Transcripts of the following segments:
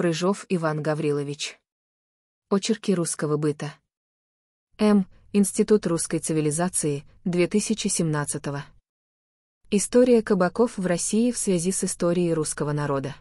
Прыжов Иван Гаврилович. Очерки русского быта. М. Институт русской цивилизации, 2017 -го. История кабаков в России в связи с историей русского народа.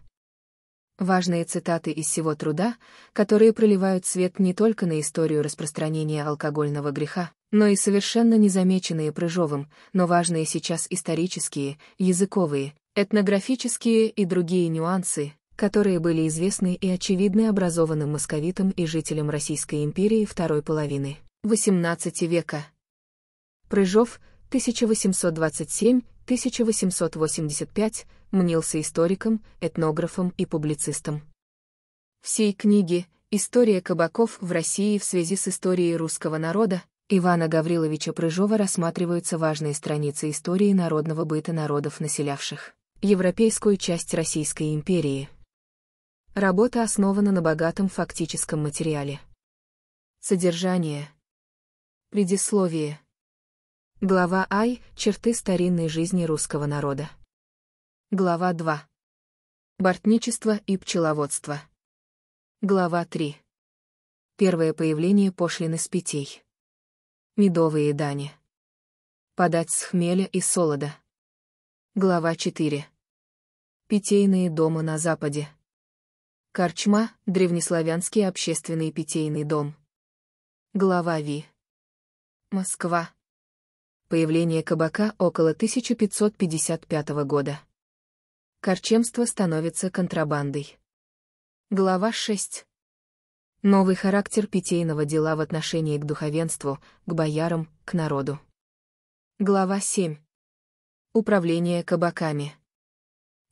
Важные цитаты из всего труда, которые проливают свет не только на историю распространения алкогольного греха, но и совершенно незамеченные Прыжовым, но важные сейчас исторические, языковые, этнографические и другие нюансы, которые были известны и очевидны образованным московитам и жителям Российской империи второй половины XVIII века. Прыжов, 1827-1885, мнился историком, этнографом и публицистом. Всей книги «История кабаков в России в связи с историей русского народа» Ивана Гавриловича Прыжова рассматриваются важные страницы истории народного быта народов, населявших европейскую часть Российской империи. Работа основана на богатом фактическом материале. Содержание. Предисловие. Глава Ай. Черты старинной жизни русского народа. Глава 2. Бортничество и пчеловодство. Глава 3. Первое появление пошлины с питей. Медовые дани. Подать с хмеля и солода. Глава 4. Питейные дома на Западе. Корчма, древнеславянский общественный питейный дом. Глава Ви. Москва. Появление кабака около 1555 года. Корчемство становится контрабандой. Глава 6. Новый характер питейного дела в отношении к духовенству, к боярам, к народу. Глава 7. Управление кабаками.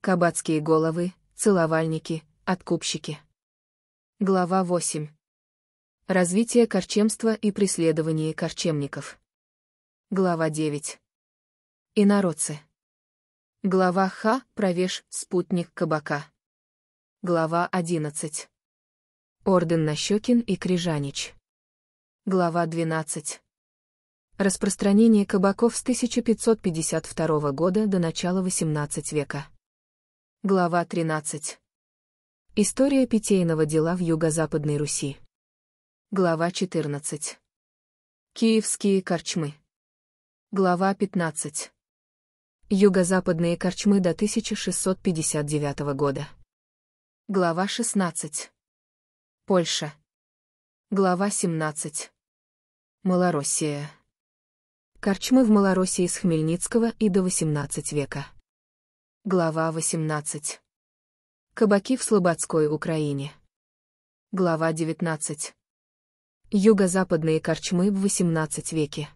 Кабацкие головы, целовальники, Откупщики. Глава 8. Развитие корчемства и преследование корчемников. Глава 9. Инородцы. Глава Х. Провеж, спутник кабака. Глава 11. Орден Нащекин и Крижанич. Глава 12. Распространение кабаков с 1552 года до начала XVIII века. Глава 13. История питейного дела в Юго-Западной Руси. Глава 14. Киевские корчмы. Глава 15. Юго-западные корчмы до 1659 года. Глава 16. Польша. Глава 17. Малороссия. Корчмы в Малороссии с Хмельницкого и до 18 века. Глава 18. Кабаки в Слободской Украине. Глава 19. Юго-западные корчмы в XVIII веке.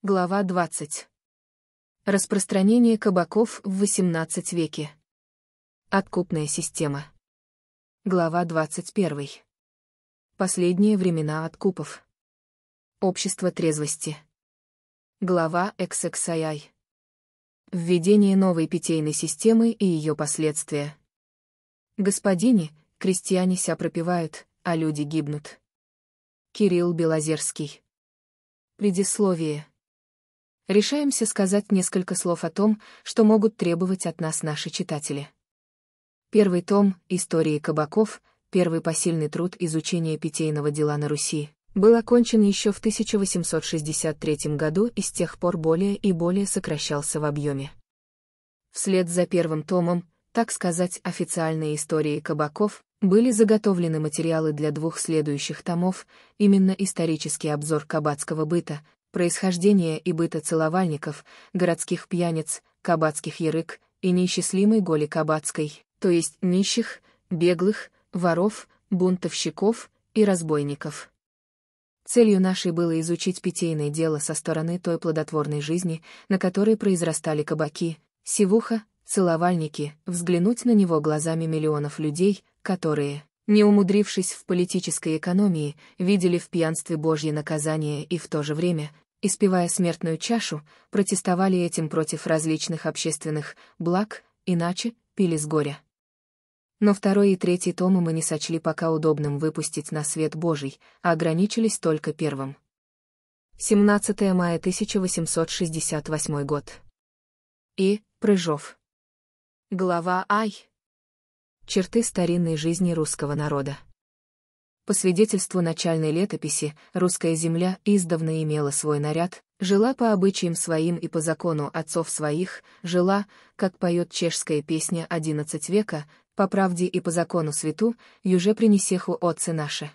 Глава 20. Распространение кабаков в XVIII веке. Откупная система. Глава 21. Последние времена откупов. Общество трезвости. Глава XXII. Введение новой питейной системы и ее последствия. Господине, крестьяне ся пропивают, а люди гибнут. Кирилл Белозерский. Предисловие. Решаемся сказать несколько слов о том, что могут требовать от нас наши читатели. Первый том «Истории кабаков», первый посильный труд изучения питейного дела на Руси, был окончен еще в 1863 году и с тех пор более и более сокращался в объеме. Вслед за первым томом так сказать, официальной истории кабаков, были заготовлены материалы для двух следующих томов, именно исторический обзор кабацкого быта, происхождение и быта целовальников, городских пьяниц, кабацких ярык и неисчислимой голи кабацкой, то есть нищих, беглых, воров, бунтовщиков и разбойников. Целью нашей было изучить питейное дело со стороны той плодотворной жизни, на которой произрастали кабаки, сивуха, целовальники, взглянуть на него глазами миллионов людей, которые, не умудрившись в политической экономии, видели в пьянстве Божье наказание и в то же время, испевая смертную чашу, протестовали этим против различных общественных благ, иначе пили с горя. Но второй и третий томы мы не сочли пока удобным выпустить на свет Божий, а ограничились только первым. 17 мая 1868 год. И. Прыжов. Глава Ай. Черты старинной жизни русского народа. По свидетельству начальной летописи, русская земля издавна имела свой наряд, жила по обычаям своим и по закону отцов своих, жила, как поет чешская песня XI века, по правде и по закону святу, юже принесеху отцы наши.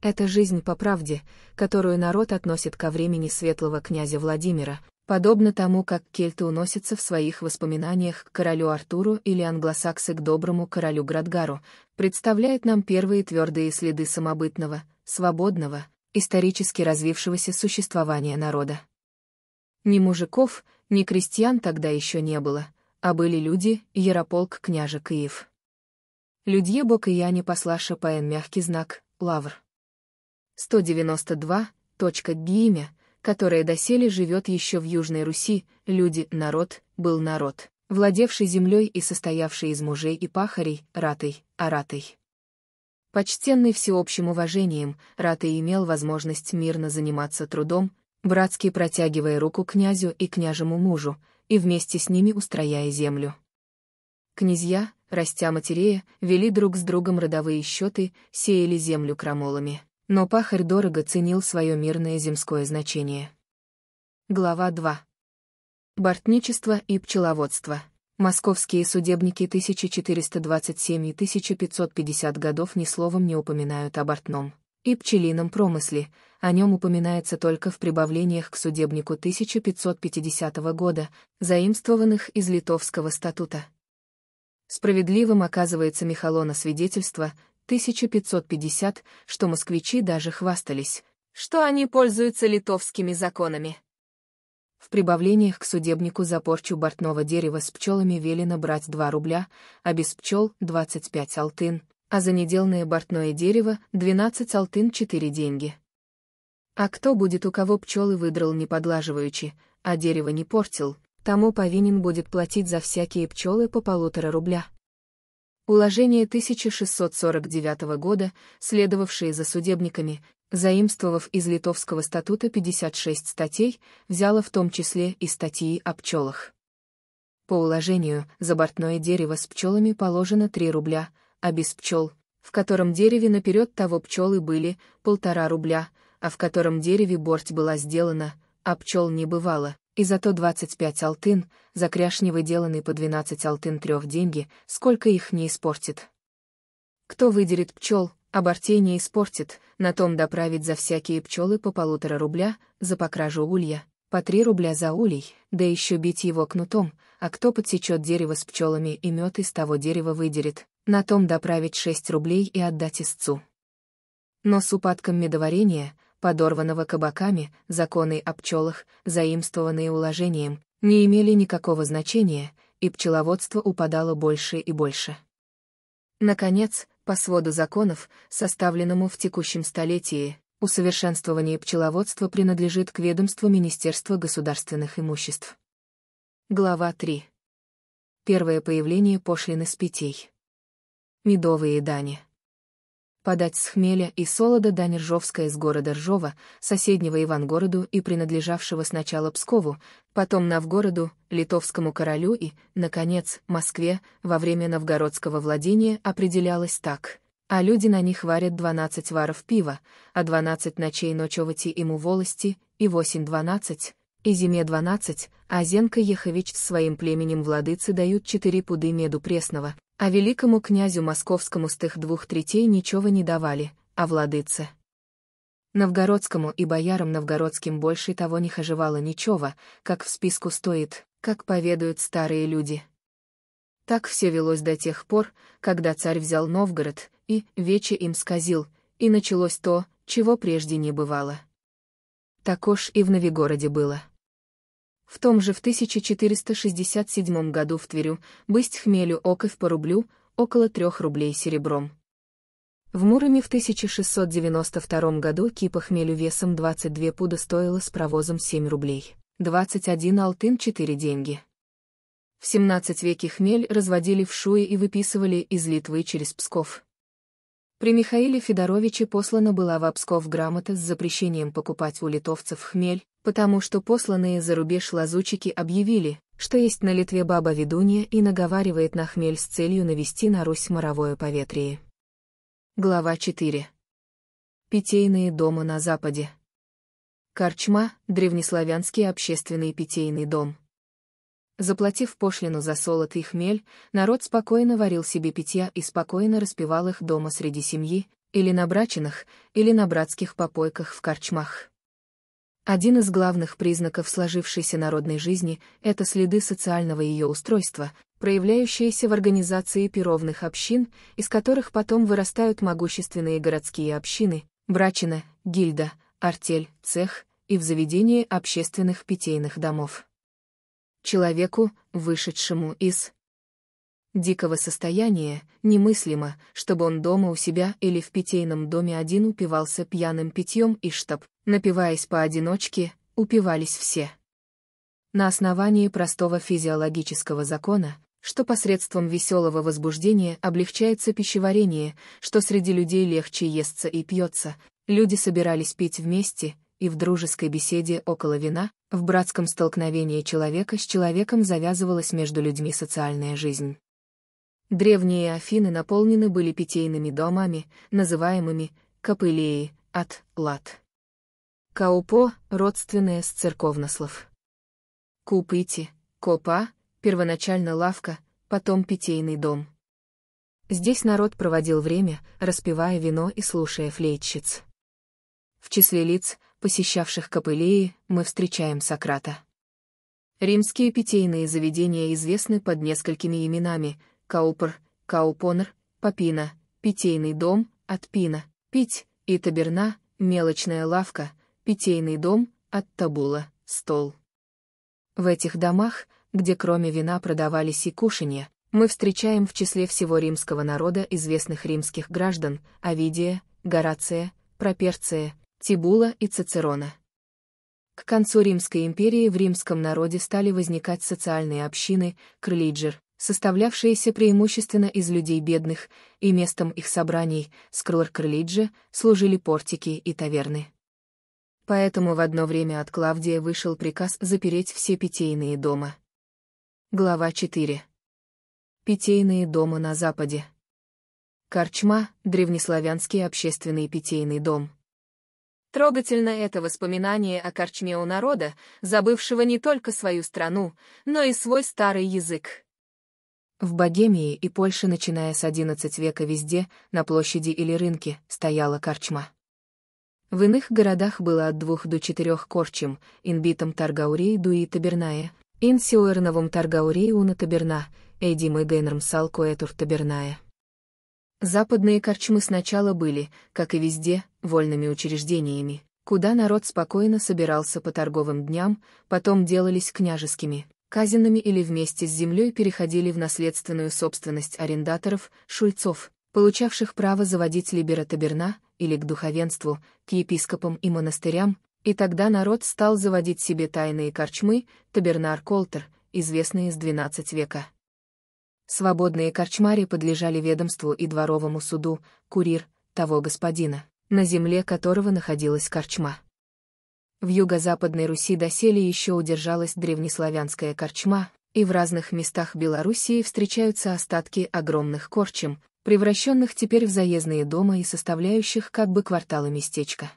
Это жизнь по правде, которую народ относит ко времени светлого князя Владимира, подобно тому, как кельты уносятся в своих воспоминаниях к королю Артуру или англосаксы к доброму королю Градгару, представляет нам первые твердые следы самобытного, свободного, исторически развившегося существования народа. Ни мужиков, ни крестьян тогда еще не было, а были люди, Ярополк, княже Киев. Людье Бог и я не послаша поэн мягкий знак, лавр. 192. Точка Гимя, которое доселе живет еще в Южной Руси, люди, народ, был народ, владевший землей и состоявший из мужей и пахарей, ратой, аратой. Почтенный всеобщим уважением, Ратый имел возможность мирно заниматься трудом, братски протягивая руку князю и княжему мужу, и вместе с ними устрояя землю. Князья, растя матерея, вели друг с другом родовые счеты, сеяли землю крамолами. Но пахарь дорого ценил свое мирное земское значение. Глава 2. Бортничество и пчеловодство. Московские судебники 1427 и 1550 годов ни словом не упоминают о бортном и пчелином промысле, о нем упоминается только в прибавлениях к судебнику 1550 года, заимствованных из Литовского статута. Справедливым оказывается Михалона свидетельство, 1550, что москвичи даже хвастались, что они пользуются литовскими законами. В прибавлениях к судебнику за порчу бортного дерева с пчелами велено брать 2 рубля, а без пчел — 25 алтын, а за неделное бортное дерево — 12 алтын 4 деньги. А кто будет у кого пчелы выдрал не подлаживаючи, а дерево не портил, тому повинен будет платить за всякие пчелы по полутора рубля. Уложение 1649 года, следовавшее за судебниками, заимствовав из Литовского статута 56 статей, взяло в том числе и статьи о пчелах. По уложению, за бортное дерево с пчелами положено 3 рубля, а без пчел, в котором дереве наперед того пчелы были, полтора рубля, а в котором дереве борть была сделана, а пчел не бывало, и зато 25 алтын, за кряшни выделанный по 12 алтын трех деньги, сколько их не испортит. Кто выдерет пчел, обортей не испортит, на том доправит за всякие пчелы по полутора рубля, за покражу улья, по три рубля за улей, да еще бить его кнутом, а кто подсечет дерево с пчелами и мед из того дерева выдерет, на том доправить шесть рублей и отдать истцу. Но с упадком медоварения — подорванного кабаками, законы о пчелах, заимствованные уложением, не имели никакого значения, и пчеловодство упадало больше и больше. Наконец, по своду законов, составленному в текущем столетии, усовершенствование пчеловодства принадлежит к ведомству Министерства государственных имуществ. Глава 3. Первое появление пошлины с питей. Медовые дани подать с хмеля и солода дань Ржовска из города Ржова, соседнего Ивангороду и принадлежавшего сначала Пскову, потом Новгороду, литовскому королю и, наконец, Москве, во время новгородского владения определялось так. А люди на них варят двенадцать варов пива, а двенадцать ночей ночевати ему волости и восемь двенадцать и зиме 12, а Зенка Ехович с своим племенем владыцы дают четыре пуды меду пресного, а великому князю московскому с тех двух третей ничего не давали, а владыце. Новгородскому и боярам новгородским больше того не хожевало ничего, как в списку стоит, как поведают старые люди. Так все велось до тех пор, когда царь взял Новгород, и вече им сказил, и началось то, чего прежде не бывало. Так уж и в Новигороде было. В том же в 1467 году в Тверю бысть хмелю оков по рублю, около трех рублей серебром. В Муроме в 1692 году кипа хмелю весом 22 пуда стоила с провозом 7 рублей, 21 алтын 4 деньги. В 17 веке хмель разводили в Шуе и выписывали из Литвы через Псков. При Михаиле Федоровиче послана была в Псков грамота с запрещением покупать у литовцев хмель, потому что посланные за рубеж лазучики объявили, что есть на Литве баба ведунья и наговаривает на хмель с целью навести на Русь моровое поветрие. Глава 4. Питейные дома на Западе. Корчма – древнеславянский общественный питейный дом. Заплатив пошлину за солод и хмель, народ спокойно варил себе питья и спокойно распивал их дома среди семьи, или на брачинах, или на братских попойках в корчмах. Один из главных признаков сложившейся народной жизни – это следы социального ее устройства, проявляющиеся в организации пировных общин, из которых потом вырастают могущественные городские общины, брачина, гильда, артель, цех и в заведении общественных питейных домов. Человеку, вышедшему из дикого состояния, немыслимо, чтобы он дома у себя или в питейном доме один упивался пьяным питьем и чтоб, напиваясь поодиночке, упивались все. На основании простого физиологического закона, что посредством веселого возбуждения облегчается пищеварение, что среди людей легче естся и пьется, люди собирались пить вместе, и в дружеской беседе около вина, в братском столкновении человека с человеком завязывалась между людьми социальная жизнь. Древние Афины наполнены были питейными домами, называемыми Капылеи, от Лат. Каупо – родственное с церковнослов. Купыти, Копа – первоначально лавка, потом питейный дом. Здесь народ проводил время, распивая вино и слушая флейтщиц. В числе лиц, посещавших Капылеи, мы встречаем Сократа. Римские питейные заведения известны под несколькими именами, Каупер, Каупонер, Папина, питейный дом, от Пина, Пить, и Таберна, мелочная лавка, питейный дом, от Табула, стол. В этих домах, где кроме вина продавались и кушанья, мы встречаем в числе всего римского народа известных римских граждан Овидия, Горация, Проперция, Тибула и Цицерона. К концу Римской империи в римском народе стали возникать социальные общины, крылиджер, составлявшееся преимущественно из людей бедных, и местом их собраний, скрлор-крылиджи, служили портики и таверны. Поэтому в одно время от Клавдия вышел приказ запереть все питейные дома. Глава 4. Питейные дома на Западе. Корчма — древнеславянский общественный питейный дом. Трогательно это воспоминание о корчме у народа, забывшего не только свою страну, но и свой старый язык. В Богемии и Польше, начиная с XI века везде, на площади или рынке, стояла корчма. В иных городах было от двух до четырех корчем, инбитом Таргаурей Дуи табернае, инсиуэрновом Таргаурей Уна Таберна, Эдим и Генром Салкоэтур Таберная. Западные корчмы сначала были, как и везде, вольными учреждениями, куда народ спокойно собирался по торговым дням, потом делались княжескими, казенными или вместе с землей переходили в наследственную собственность арендаторов, шульцов, получавших право заводить либеро-таберна или к духовенству, к епископам и монастырям, и тогда народ стал заводить себе тайные корчмы, табернар-колтер, известные с XII века. Свободные корчмари подлежали ведомству и дворовому суду, курир, того господина, на земле которого находилась корчма. В юго-западной Руси доселе еще удержалась древнеславянская корчма, и в разных местах Белоруссии встречаются остатки огромных корчем, превращенных теперь в заездные дома и составляющих как бы кварталы местечка.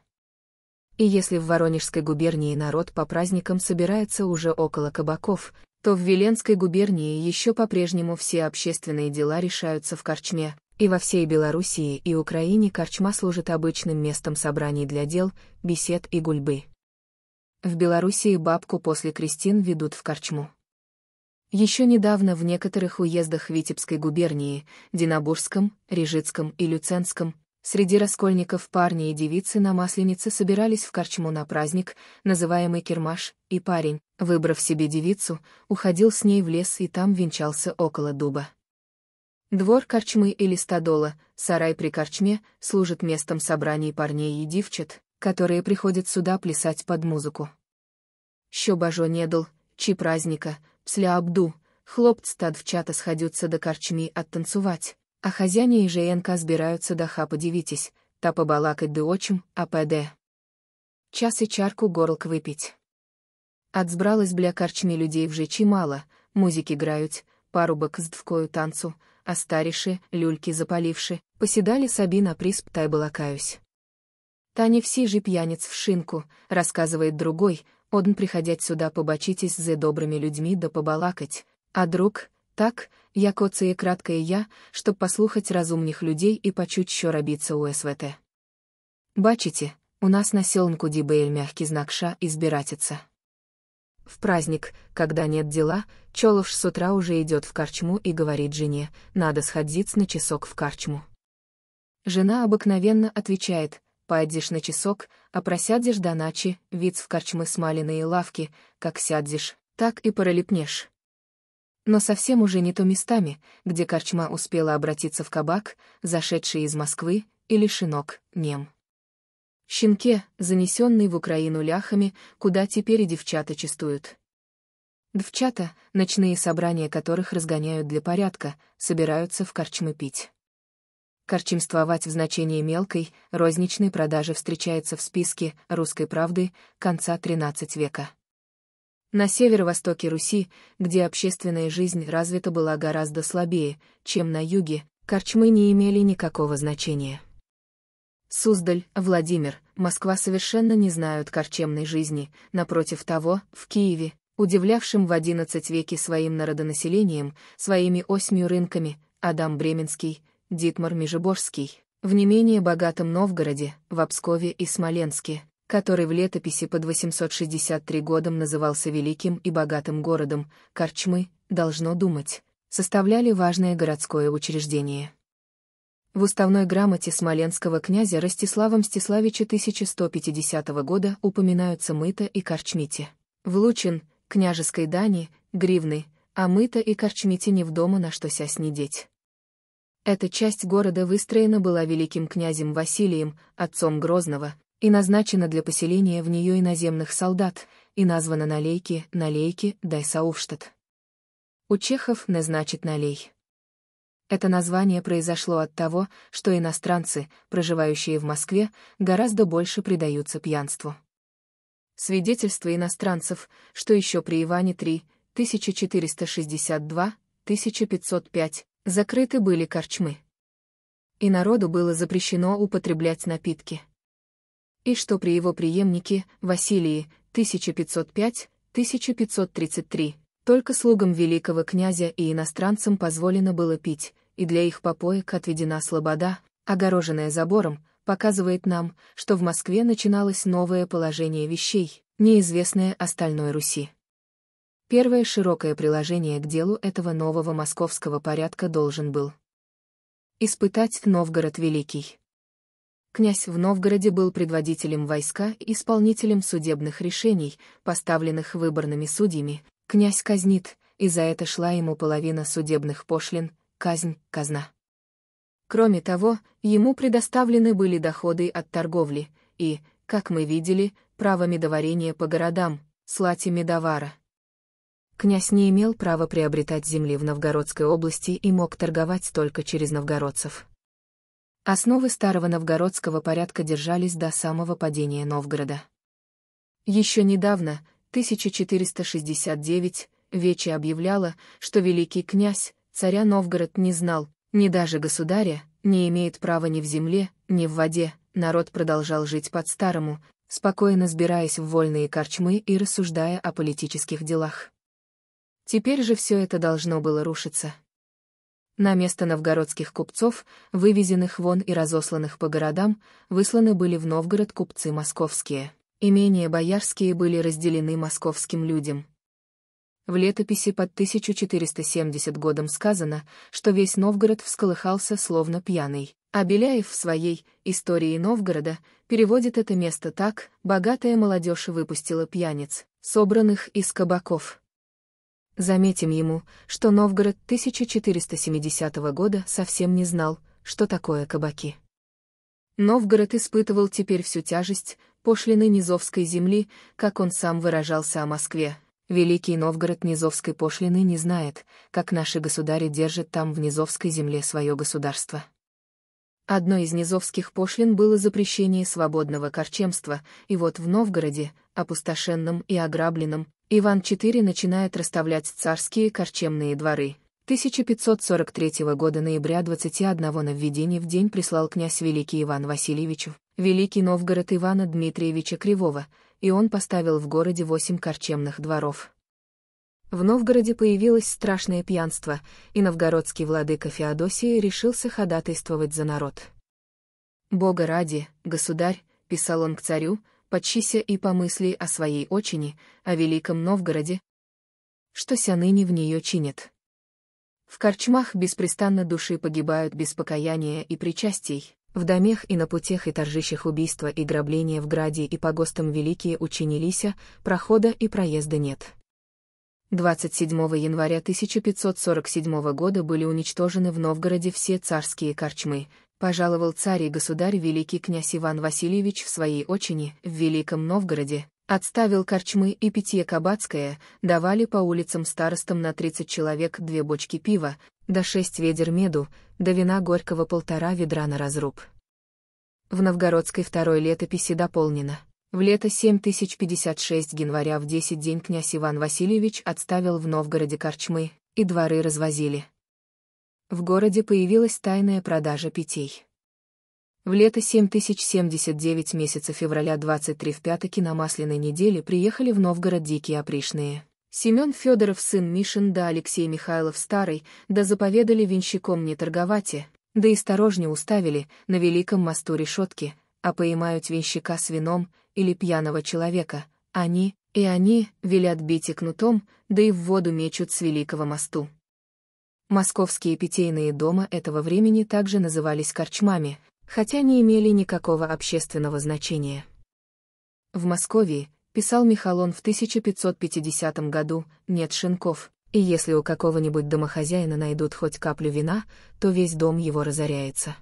И если в Воронежской губернии народ по праздникам собирается уже около кабаков, то в Веленской губернии еще по-прежнему все общественные дела решаются в корчме, и во всей Белоруссии и Украине корчма служит обычным местом собраний для дел, бесед и гульбы. В Белоруссии бабку после крестин ведут в корчму. Еще недавно в некоторых уездах Витебской губернии, Динабурском, Рижицком и Люценском, среди раскольников парни и девицы на Масленице собирались в корчму на праздник, называемый Кермаш, и парень, выбрав себе девицу, уходил с ней в лес и там венчался около дуба. Двор корчмы или стадола, сарай при корчме, служит местом собраний парней и девчат, которые приходят сюда плясать под музику. Що дал, чи праздника, псля абду, хлопц хлопці дівчата сходятся до корчмі оттанцевать, а хазяня и жеєнка збираються до хапа дивитесь, та побалакать до очим, а пд. Час и чарку горлк выпить. Отзбралось бля корчми людей вже чимало, музики грают, парубок с двкою танцу, а старіші, люльки запаливши, поседали саби на присп тай балакаюсь. Таневсі же пьяниц в шинку, рассказывает другой, он приходять сюда побачитесь за добрыми людьми да побалакать, а друг, так, як оце і краткое я, щоб послухать разумних людей і почуть, що робиться у СВТ. Бачите, у нас на селенку Дибейль мягкий знак ша избиратится. В праздник, когда нет дела, Чоловш с утра уже идет в корчму и говорит жене, надо сходить на часок в корчму. Жена обыкновенно отвечает, Пойдишь на часок, а просядешь до ночи, вид в корчмы смаленные лавки, как сядешь, так и пролепнешь. Но совсем уже не то местами, где корчма успела обратиться в кабак, зашедший из Москвы, или шинок, нем. Щенке, занесенный в Украину ляхами, куда теперь и девчата чистуют. Девчата, ночные собрания которых разгоняют для порядка, собираются в корчмы пить. Корчимствовать в значении мелкой, розничной продажи встречается в списке «Русской правды» конца XIII века. На северо-востоке Руси, где общественная жизнь развита была гораздо слабее, чем на юге, корчмы не имели никакого значения. Суздаль, Владимир, Москва совершенно не знают корчемной жизни, напротив того, в Киеве, удивлявшим в XI веке своим народонаселением, своими осьмью рынками, Адам Бременский – Дитмар Межеборский, в не менее богатом Новгороде, в Обскове и Смоленске, который в летописи под 863 годом назывался великим и богатым городом, Корчмы, должно думать, составляли важное городское учреждение. В уставной грамоте смоленского князя Ростислава Мстиславича 1150 года упоминаются мыта и корчмите. В Лучин, княжеской Дани, гривны, а мыта и корчмите не в дома на что сясь не деть. Эта часть города выстроена была великим князем Василием, отцом Грозного, и назначена для поселения в нее иноземных солдат, и названа Налейки, Налейки, Дайсауфштадт. У чехов «не» значит «налей». Это название произошло от того, что иностранцы, проживающие в Москве, гораздо больше предаются пьянству. Свидетельство иностранцев, что еще при Иване III, 1462-1505, Закрыты были корчмы. И народу было запрещено употреблять напитки. И что при его преемнике, Василии, 1505-1533, только слугам великого князя и иностранцам позволено было пить, и для их попоек отведена слобода, огороженная забором, показывает нам, что в Москве начиналось новое положение вещей, неизвестное остальной Руси. Первое широкое приложение к делу этого нового московского порядка должен был испытать Новгород Великий. Князь в Новгороде был предводителем войска и исполнителем судебных решений, поставленных выборными судьями. Князь казнит, и за это шла ему половина судебных пошлин, казнь, казна. Кроме того, ему предоставлены были доходы от торговли и, как мы видели, право медоварения по городам, слати медовара. Князь не имел права приобретать земли в Новгородской области и мог торговать только через новгородцев. Основы старого новгородского порядка держались до самого падения Новгорода. Еще недавно, 1469, Вечи объявляла, что великий князь, царя Новгород не знал, ни даже государя, не имеет права ни в земле, ни в воде, народ продолжал жить под-старому, спокойно сбираясь в вольные корчмы и рассуждая о политических делах. Теперь же все это должно было рушиться. На место новгородских купцов, вывезенных вон и разосланных по городам, высланы были в Новгород купцы московские. Имения боярские были разделены московским людям. В летописи под 1470 годом сказано, что весь Новгород всколыхался словно пьяный, а Беляев в своей «Истории Новгорода» переводит это место так «богатая молодежь выпустила пьяниц, собранных из кабаков». Заметим ему, что Новгород 1470 года совсем не знал, что такое кабаки. Новгород испытывал теперь всю тяжесть пошлины Низовской земли, как он сам выражался о Москве. Великий Новгород Низовской пошлины не знает, как наши государи держат там в Низовской земле свое государство. Одной из низовских пошлин было запрещение свободного корчемства, и вот в Новгороде, опустошенном и ограбленном, Иван IV начинает расставлять царские корчемные дворы. 1543 года ноября 21 введение в день прислал князь Великий Иван Васильевич, Великий Новгород Ивана Дмитриевича Кривого, и он поставил в городе восемь корчемных дворов. В Новгороде появилось страшное пьянство, и новгородский владыка Феодосий решился ходатайствовать за народ. «Бога ради, государь», — писал он к царю, — почися и помысли о своей очине, о Великом Новгороде, что ся ныне в нее чинит. В корчмах беспрестанно души погибают без покаяния и причастий, в домех и на путях и торжищах убийства и грабления в граде и погостом великие учинилися, а прохода и проезда нет. 27 января 1547 года были уничтожены в Новгороде все царские корчмы, пожаловал царь и государь великий князь Иван Васильевич в своей очине в Великом Новгороде, отставил корчмы и питье кабацкое, давали по улицам старостам на 30 человек две бочки пива, да шесть ведер меду, да вина горького полтора ведра на разруб. В новгородской второй летописи дополнено. В лето 7056 января в 10 день князь Иван Васильевич отставил в Новгороде корчмы, и дворы развозили. В городе появилась тайная продажа питей. В лето 7079 месяца февраля 23 в пятаки на масляной неделе приехали в Новгород дикие опришные. Семен Федоров, сын Мишин, да Алексей Михайлов Старый, да заповедали венщиком не торговате, да и осторожнее уставили на Великом мосту решетки, а поймают венщика с вином или пьяного человека, они, и они, велят бить и кнутом, да и в воду мечут с Великого мосту. Московские питейные дома этого времени также назывались корчмами, хотя не имели никакого общественного значения. В Москве, писал Михалон в 1550 году, нет шинков, и если у какого-нибудь домохозяина найдут хоть каплю вина, то весь дом его разоряется.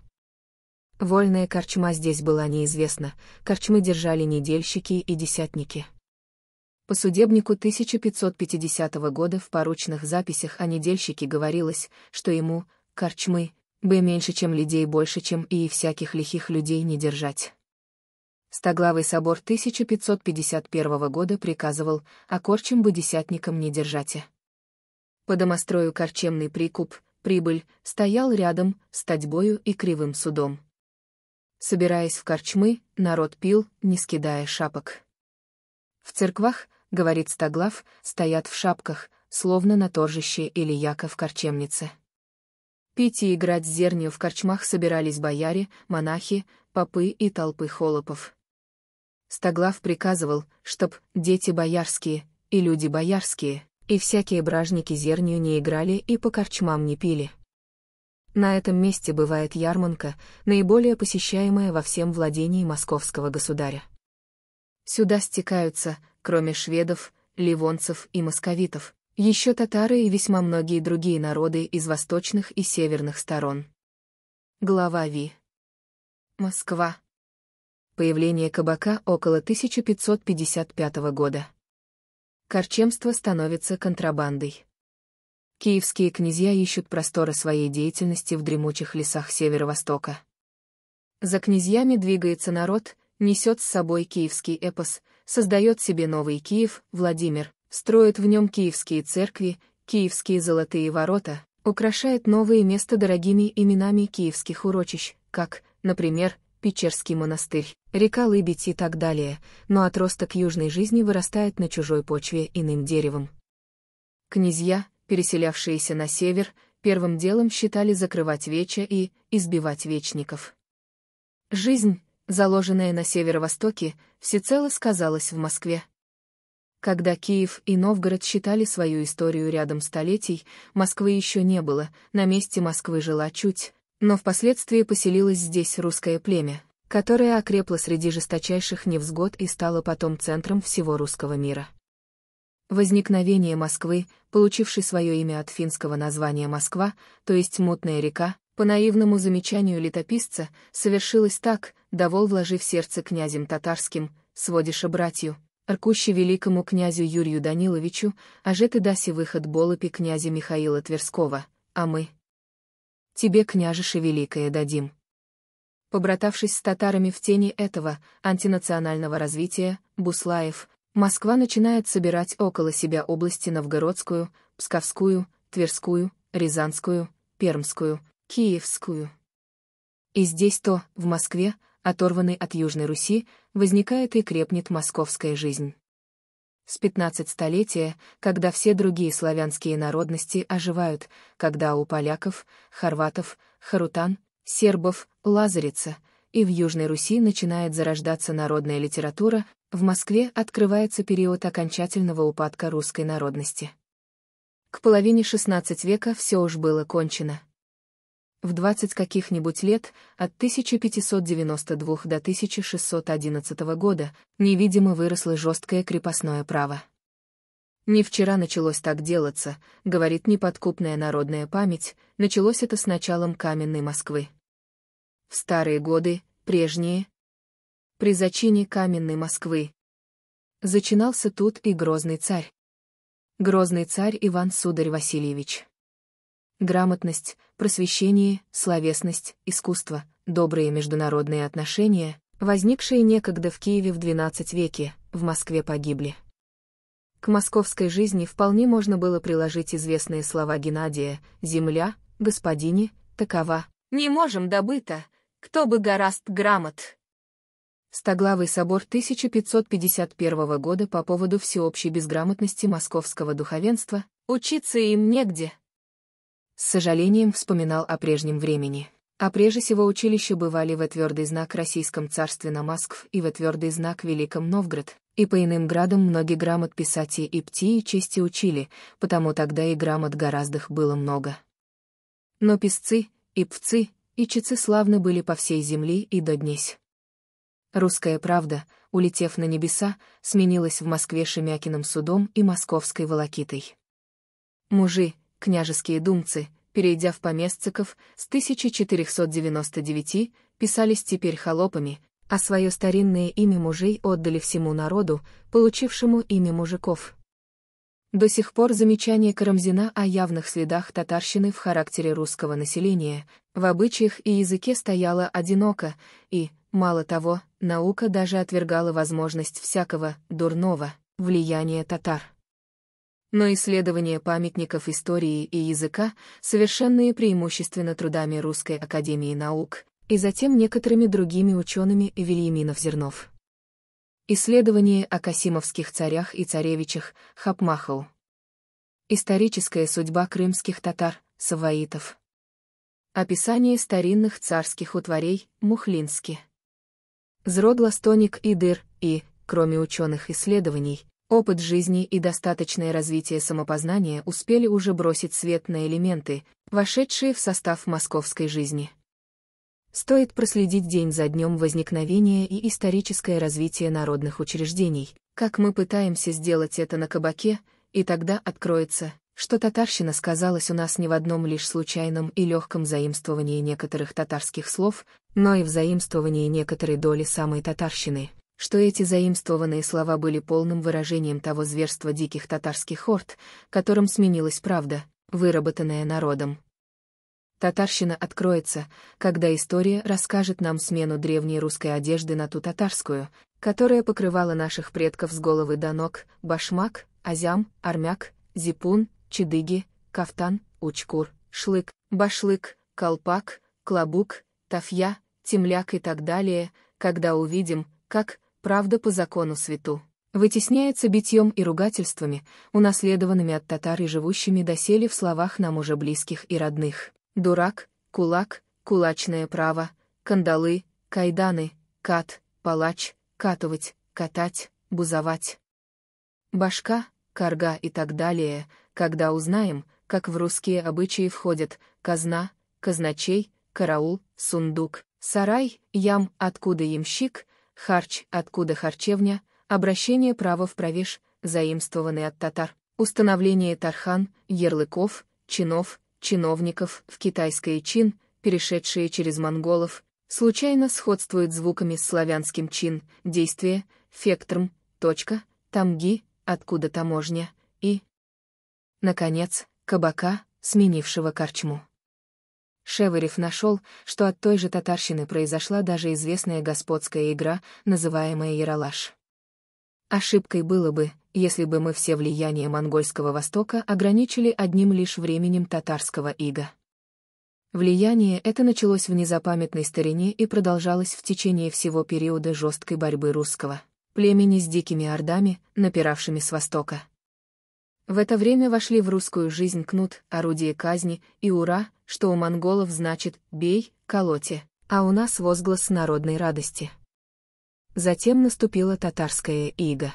Вольная корчма здесь была неизвестна, корчмы держали недельщики и десятники. По судебнику 1550 года в поручных записях о недельщике говорилось, что ему, корчмы, бы меньше, чем людей больше, чем и всяких лихих людей не держать. Стоглавый собор 1551 года приказывал, а корчем бы десятником не держате. По домострою корчемный прикуп, прибыль, стоял рядом, с тадьбою и кривым судом. Собираясь в корчмы, народ пил, не скидая шапок. В церквах, — говорит Стоглав, — стоят в шапках, словно на торжище или яко в корчемнице. Пить и играть с зернью в корчмах собирались бояре, монахи, попы и толпы холопов. Стоглав приказывал, чтоб дети боярские и люди боярские, и всякие бражники зернию не играли и по корчмам не пили. На этом месте бывает ярманка, наиболее посещаемая во всем владении московского государя. Сюда стекаются кроме шведов, ливонцев и московитов, еще татары и весьма многие другие народы из восточных и северных сторон. Глава Ви. Москва. Появление кабака около 1555 года. Корчемство становится контрабандой. Киевские князья ищут простора своей деятельности в дремучих лесах северо-востока. За князьями двигается народ, несет с собой киевский эпос, создает себе новый Киев, Владимир, строит в нем киевские церкви, киевские золотые ворота, украшает новые места дорогими именами киевских урочищ, как, например, Печерский монастырь, река Лыбедь и так далее, но отросток южной жизни вырастает на чужой почве иным деревом. Князья, переселявшиеся на север, первым делом считали закрывать веча и избивать вечников. Жизнь, заложенная на северо-востоке, всецело сказалась в Москве. Когда Киев и Новгород считали свою историю рядом столетий, Москвы еще не было, на месте Москвы жила чуть, но впоследствии поселилось здесь русское племя, которое окрепло среди жесточайших невзгод и стало потом центром всего русского мира. Возникновение Москвы, получившей свое имя от финского названия Москва, то есть «мутная река», по наивному замечанию летописца, совершилось так, довол вложив сердце князем татарским, сводиша братью, аркуще великому князю Юрию Даниловичу, а же ты даси выход болопи князя Михаила Тверского, а мы... Тебе, княжеше великое, дадим. Побратавшись с татарами в тени этого антинационального развития, Буслаев, Москва начинает собирать около себя области Новгородскую, Псковскую, Тверскую, Рязанскую, Пермскую, Киевскую. И здесь то, в Москве, оторванной от Южной Руси, возникает и крепнет московская жизнь. С 15 столетия, когда все другие славянские народности оживают, когда у поляков, хорватов, харутан, сербов, лазарица, и в Южной Руси начинает зарождаться народная литература, в Москве открывается период окончательного упадка русской народности. К половине XVI века все уж было кончено в 20 каких-нибудь лет, от 1592 до 1611 года, невидимо выросло жесткое крепостное право. Не вчера началось так делаться, говорит неподкупная народная память, началось это с началом каменной Москвы. В старые годы, прежние, при зачине каменной Москвы, зачинался тут и грозный царь. Грозный царь Иван Сударь Васильевич грамотность, просвещение, словесность, искусство, добрые международные отношения, возникшие некогда в Киеве в XII веке, в Москве погибли. К московской жизни вполне можно было приложить известные слова Геннадия «Земля, господине, такова». «Не можем добыто, кто бы гораст грамот». Стоглавый собор 1551 года по поводу всеобщей безграмотности московского духовенства «Учиться им негде» с сожалением вспоминал о прежнем времени. А прежде всего училища бывали во твердый знак Российском царстве на Москв и во твердый знак Великом Новгород, и по иным градам многие грамот писати и пти и чести учили, потому тогда и грамот гораздох было много. Но писцы, и пцы, и чицы славны были по всей земле и до днесь. Русская правда, улетев на небеса, сменилась в Москве Шемякиным судом и московской волокитой. Мужи, княжеские думцы, перейдя в поместциков, с 1499 писались теперь холопами, а свое старинное имя мужей отдали всему народу, получившему имя мужиков. До сих пор замечание Карамзина о явных следах татарщины в характере русского населения, в обычаях и языке стояло одиноко, и, мало того, наука даже отвергала возможность всякого «дурного» влияния татар но исследование памятников истории и языка, совершенные преимущественно трудами Русской Академии Наук, и затем некоторыми другими учеными Вильяминов-Зернов. Исследование о касимовских царях и царевичах, Хапмахал. Историческая судьба крымских татар, саваитов. Описание старинных царских утварей, Мухлински. Зродластоник и дыр, и, кроме ученых исследований, Опыт жизни и достаточное развитие самопознания успели уже бросить свет на элементы, вошедшие в состав московской жизни. Стоит проследить день за днем возникновения и историческое развитие народных учреждений, как мы пытаемся сделать это на кабаке, и тогда откроется, что татарщина сказалась у нас не в одном лишь случайном и легком заимствовании некоторых татарских слов, но и в заимствовании некоторой доли самой татарщины, что эти заимствованные слова были полным выражением того зверства диких татарских хорд, которым сменилась правда, выработанная народом. Татарщина откроется, когда история расскажет нам смену древней русской одежды на ту татарскую, которая покрывала наших предков с головы до ног, башмак, азям, армяк, зипун, чедыги, кафтан, учкур, шлык, башлык, колпак, клобук, тафья, темляк и так далее, когда увидим, как, правда по закону свету, вытесняется битьем и ругательствами, унаследованными от татар и живущими доселе в словах нам уже близких и родных. Дурак, кулак, кулачное право, кандалы, кайданы, кат, палач, катывать, катать, бузовать. Башка, карга и так далее, когда узнаем, как в русские обычаи входят казна, казначей, караул, сундук, сарай, ям, откуда ямщик — харч, откуда харчевня, обращение права в правеж, заимствованный от татар, установление тархан, ярлыков, чинов, чиновников в китайское чин, перешедшие через монголов, случайно сходствует звуками с славянским чин, действие, фектрм, точка, тамги, откуда таможня, и, наконец, кабака, сменившего корчму. Шеверев нашел, что от той же татарщины произошла даже известная господская игра, называемая Яралаш. Ошибкой было бы, если бы мы все влияние монгольского Востока ограничили одним лишь временем татарского ига. Влияние это началось в незапамятной старине и продолжалось в течение всего периода жесткой борьбы русского племени с дикими ордами, напиравшими с востока. В это время вошли в русскую жизнь кнут, орудие казни, и ура, что у монголов значит «бей, колоте», а у нас возглас народной радости. Затем наступила татарская ига.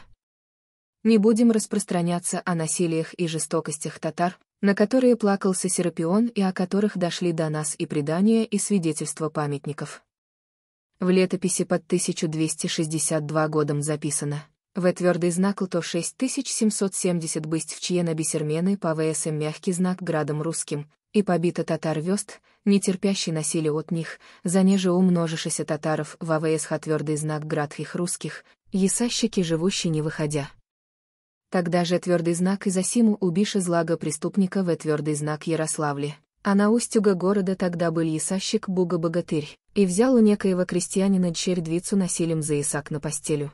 Не будем распространяться о насилиях и жестокостях татар, на которые плакался Серапион и о которых дошли до нас и предания, и свидетельства памятников. В летописи под 1262 годом записано в «Э» твердый знак лто 6770 бысть в чье на бисермены по ВСМ эм» мягкий знак градом русским, и побита татар вест, не терпящий насилие от них, за неже умножишися татаров в АВС твердый знак град их русских, есащики живущие не выходя. Тогда же твердый знак и за симу убише злага преступника в «Э» твердый знак Ярославле. А на устюга города тогда был ясащик Буга-богатырь, и взял у некоего крестьянина чердвицу насилием за ясак на постелю.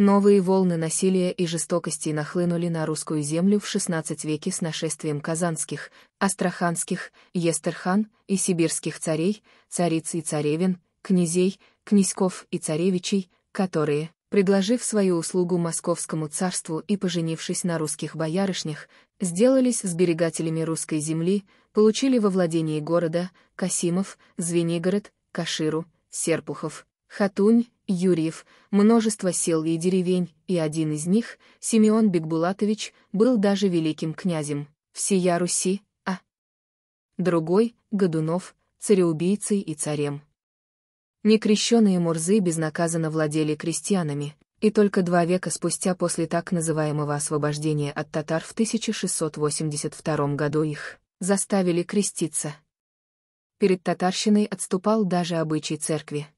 Новые волны насилия и жестокости нахлынули на русскую землю в XVI веке с нашествием казанских, астраханских, естерхан и сибирских царей, цариц и царевин, князей, князьков и царевичей, которые, предложив свою услугу московскому царству и поженившись на русских боярышнях, сделались сберегателями русской земли, получили во владении города, Касимов, Звенигород, Каширу, Серпухов, Хатунь, Юрьев, множество сел и деревень, и один из них, Симеон Бекбулатович, был даже великим князем, всея Руси, а другой, Годунов, цареубийцей и царем. Некрещенные мурзы безнаказанно владели крестьянами, и только два века спустя после так называемого освобождения от татар в 1682 году их заставили креститься. Перед татарщиной отступал даже обычай церкви.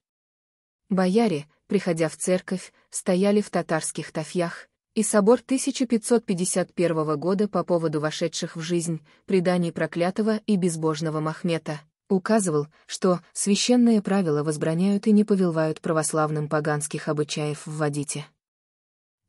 Бояре, приходя в церковь, стояли в татарских тафьях, и собор 1551 года по поводу вошедших в жизнь преданий проклятого и безбожного Махмета указывал, что священные правила возбраняют и не повелвают православным поганских обычаев в Вадите.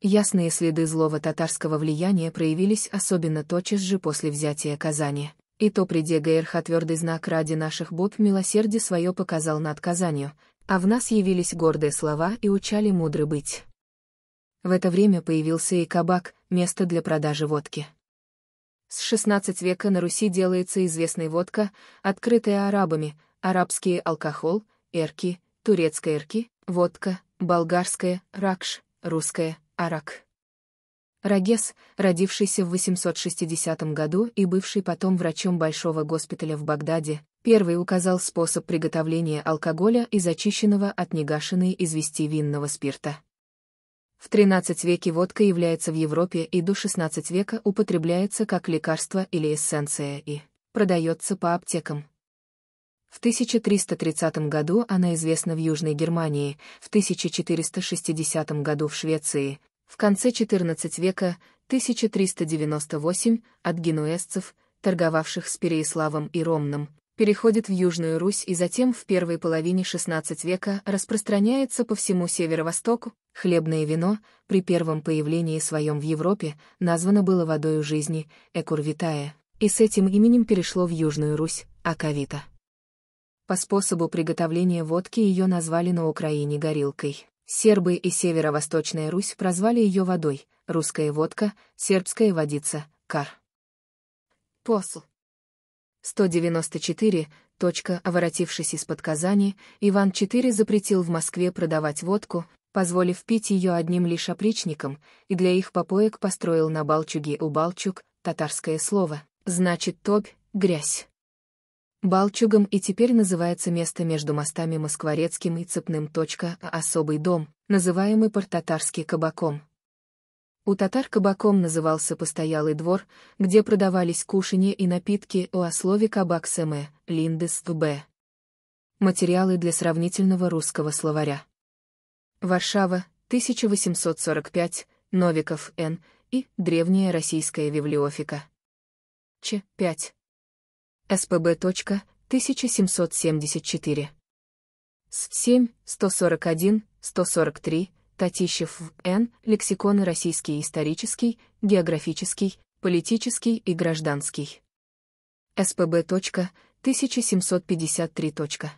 Ясные следы злого татарского влияния проявились особенно тотчас же после взятия Казани. И то приде ГРХ твердый знак ради наших боб милосердие свое показал над Казанью, а в нас явились гордые слова и учали мудры быть. В это время появился и кабак, место для продажи водки. С XVI века на Руси делается известная водка, открытая арабами, арабский алкохол, эрки, турецкая эрки, водка, болгарская, ракш, русская, арак. Рагес, родившийся в 860 году и бывший потом врачом Большого госпиталя в Багдаде, первый указал способ приготовления алкоголя из очищенного от негашенной извести винного спирта. В 13 веке водка является в Европе и до 16 века употребляется как лекарство или эссенция и продается по аптекам. В 1330 году она известна в Южной Германии, в 1460 году в Швеции, в конце XIV века, 1398, от генуэзцев, торговавших с Переяславом и Ромном, переходит в Южную Русь и затем в первой половине XVI века распространяется по всему северо-востоку. Хлебное вино, при первом появлении своем в Европе, названо было водою жизни, экурвитая, и с этим именем перешло в Южную Русь, акавита. По способу приготовления водки ее назвали на Украине горилкой. Сербы и северо-восточная Русь прозвали ее водой, русская водка, сербская водица, кар. Посл. 194. Точка, оворотившись из-под Казани, Иван IV запретил в Москве продавать водку, позволив пить ее одним лишь опричникам, и для их попоек построил на Балчуге у Балчук, татарское слово, значит топь, грязь. Балчугом и теперь называется место между мостами Москворецким и Цепным. Точка, а особый дом, называемый портатарский кабаком. У татар кабаком назывался постоялый двор, где продавались кушанье и напитки у слове кабак сэме, линдес б. Материалы для сравнительного русского словаря. Варшава, 1845, Новиков Н. и Древняя российская библиофика. Ч. 5. СПБ. 1774. С 7, 141, 143, Татищев в Н. Лексиконы российский исторический, географический, политический и гражданский. СПБ. 1753.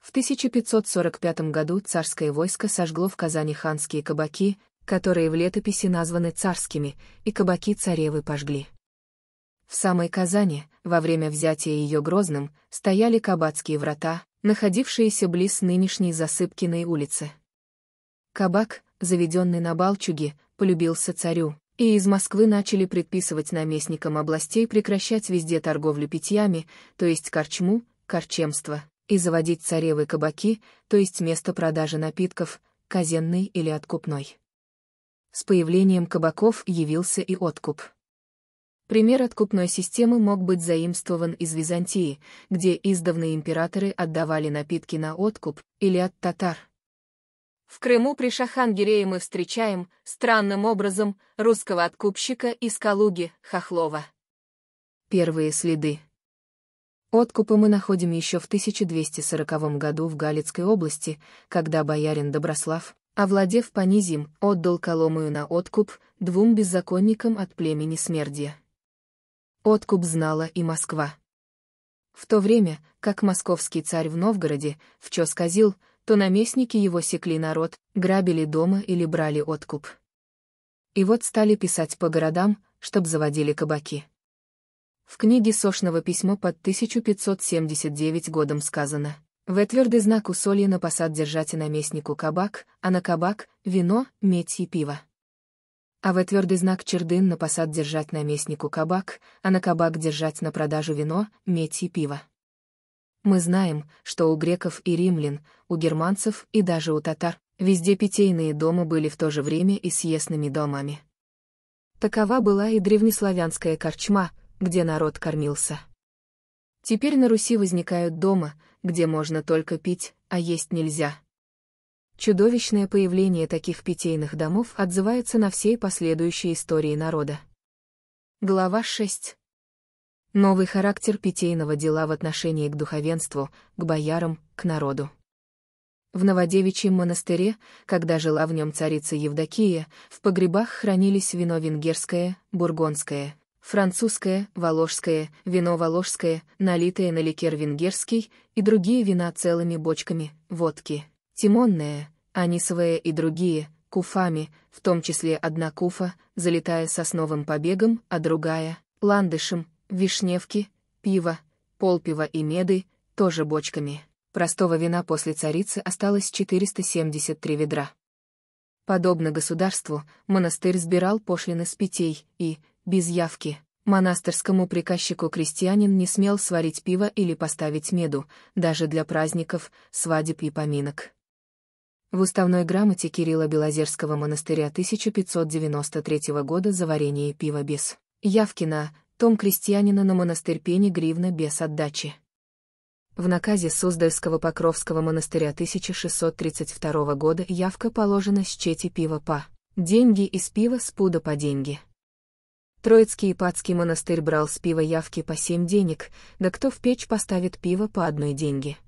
В 1545 году царское войско сожгло в Казани ханские кабаки, которые в летописи названы царскими, и кабаки царевы пожгли. В самой Казани – во время взятия ее Грозным стояли кабацкие врата, находившиеся близ нынешней Засыпкиной улицы. Кабак, заведенный на Балчуге, полюбился царю, и из Москвы начали предписывать наместникам областей прекращать везде торговлю питьями, то есть корчму, корчемство, и заводить царевы кабаки, то есть место продажи напитков, казенной или откупной. С появлением кабаков явился и откуп. Пример откупной системы мог быть заимствован из Византии, где издавные императоры отдавали напитки на откуп или от татар. В Крыму при Шахангерее мы встречаем, странным образом, русского откупщика из Калуги, Хохлова. Первые следы. Откупы мы находим еще в 1240 году в Галицкой области, когда боярин Доброслав, овладев понизим, отдал Коломою на откуп двум беззаконникам от племени Смердия. Откуп знала и Москва. В то время, как московский царь в Новгороде, в чё сказил, то наместники его секли народ, грабили дома или брали откуп. И вот стали писать по городам, чтоб заводили кабаки. В книге Сошного письмо под 1579 годом сказано. В твердый знак у соли на посад держать и наместнику кабак, а на кабак — вино, медь и пиво. А в твердый знак чердын на посад держать наместнику кабак, а на кабак держать на продажу вино, медь и пиво. Мы знаем, что у греков и римлян, у германцев и даже у татар, везде питейные дома были в то же время и съестными домами. Такова была и древнеславянская корчма, где народ кормился. Теперь на Руси возникают дома, где можно только пить, а есть нельзя. Чудовищное появление таких питейных домов отзывается на всей последующей истории народа. Глава 6. Новый характер питейного дела в отношении к духовенству, к боярам, к народу. В Новодевичьем монастыре, когда жила в нем царица Евдокия, в погребах хранились вино венгерское, бургонское, французское, воложское, вино воложское, налитое на ликер венгерский и другие вина целыми бочками, водки, Тимонная, Анисовая и другие, куфами, в том числе одна куфа, залетая сосновым побегом, а другая, ландышем, вишневки, пиво, полпива и меды, тоже бочками. Простого вина после царицы осталось 473 ведра. Подобно государству, монастырь сбирал пошлины с питей и, без явки, монастырскому приказчику крестьянин не смел сварить пиво или поставить меду, даже для праздников, свадеб и поминок. В уставной грамоте Кирилла Белозерского монастыря 1593 года заварение пива без Явкина. том крестьянина на монастырь Пени гривна без отдачи. В наказе Суздальского Покровского монастыря 1632 года явка положена с чети пива по деньги из пива с пуда по деньги. Троицкий Ипатский монастырь брал с пива явки по семь денег, да кто в печь поставит пиво по одной деньги.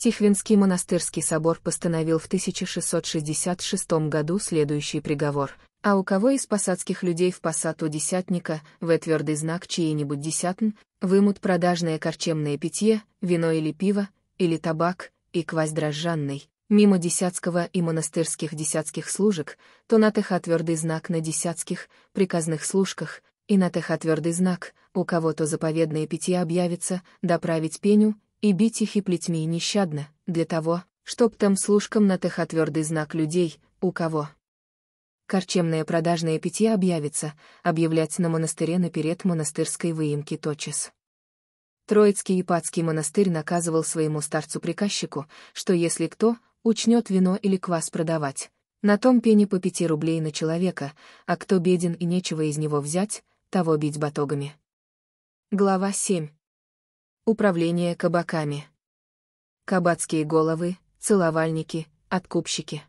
Тихвинский монастырский собор постановил в 1666 году следующий приговор. А у кого из посадских людей в посаду десятника, в твердый знак чьей-нибудь десятн, вымут продажное корчемное питье, вино или пиво, или табак, и квась дрожжанный, мимо десятского и монастырских десятских служек, то на тех твердый знак на десятских, приказных служках, и на тех твердый знак, у кого то заповедное питье объявится, доправить пеню, и бить их и плетьми нещадно, для того, чтоб там служкам на тех твердый знак людей, у кого. Корчемное продажное питье объявится, объявлять на монастыре наперед монастырской выемки тотчас. Троицкий Ипатский монастырь наказывал своему старцу-приказчику, что если кто учнет вино или квас продавать, на том пене по пяти рублей на человека, а кто беден и нечего из него взять, того бить батогами. Глава 7. Управление кабаками. Кабацкие головы, целовальники, откупщики.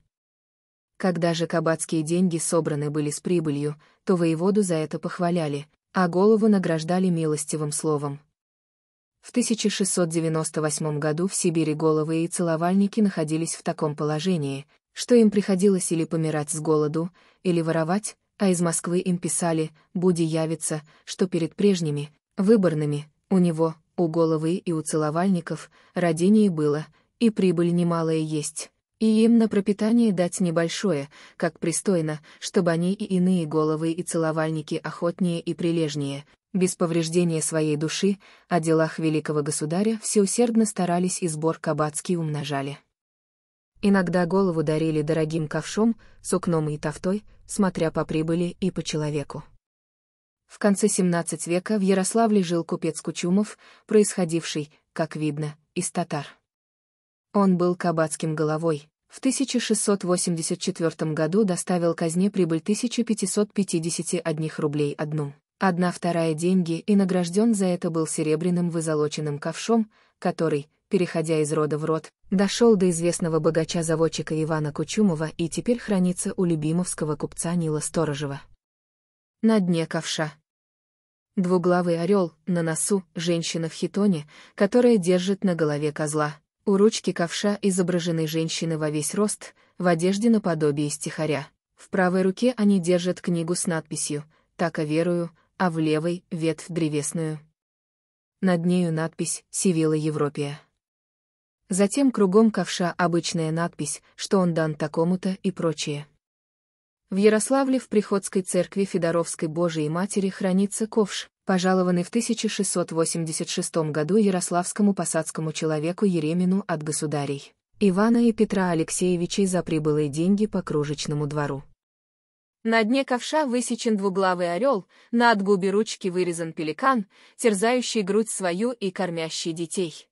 Когда же кабацкие деньги собраны были с прибылью, то воеводу за это похваляли, а голову награждали милостивым словом. В 1698 году в Сибири головы и целовальники находились в таком положении, что им приходилось или помирать с голоду, или воровать, а из Москвы им писали «Буди явится», что перед прежними, выборными, у него, у головы и у целовальников родение было, и прибыль немалая есть. И им на пропитание дать небольшое, как пристойно, чтобы они и иные головы и целовальники охотнее и прилежнее, без повреждения своей души, о делах великого государя все усердно старались и сбор кабацкий умножали. Иногда голову дарили дорогим ковшом, сукном и тофтой, смотря по прибыли и по человеку. В конце XVII века в Ярославле жил купец Кучумов, происходивший, как видно, из татар. Он был кабацким головой. В 1684 году доставил казне прибыль 1551 рублей одну. Одна вторая деньги и награжден за это был серебряным вызолоченным ковшом, который, переходя из рода в род, дошел до известного богача-заводчика Ивана Кучумова и теперь хранится у любимовского купца Нила Сторожева. На дне ковша. Двуглавый орел, на носу, женщина в хитоне, которая держит на голове козла. У ручки ковша изображены женщины во весь рост, в одежде наподобие стихаря. В правой руке они держат книгу с надписью "Так о верую», а в левой — ветвь древесную. Над нею надпись «Сивила Европия». Затем кругом ковша обычная надпись, что он дан такому-то и прочее. В Ярославле в Приходской церкви Федоровской Божией Матери хранится ковш, пожалованный в 1686 году ярославскому посадскому человеку Еремину от государей Ивана и Петра Алексеевичей за прибылые деньги по кружечному двору. На дне ковша высечен двуглавый орел, на отгубе ручки вырезан пеликан, терзающий грудь свою и кормящий детей.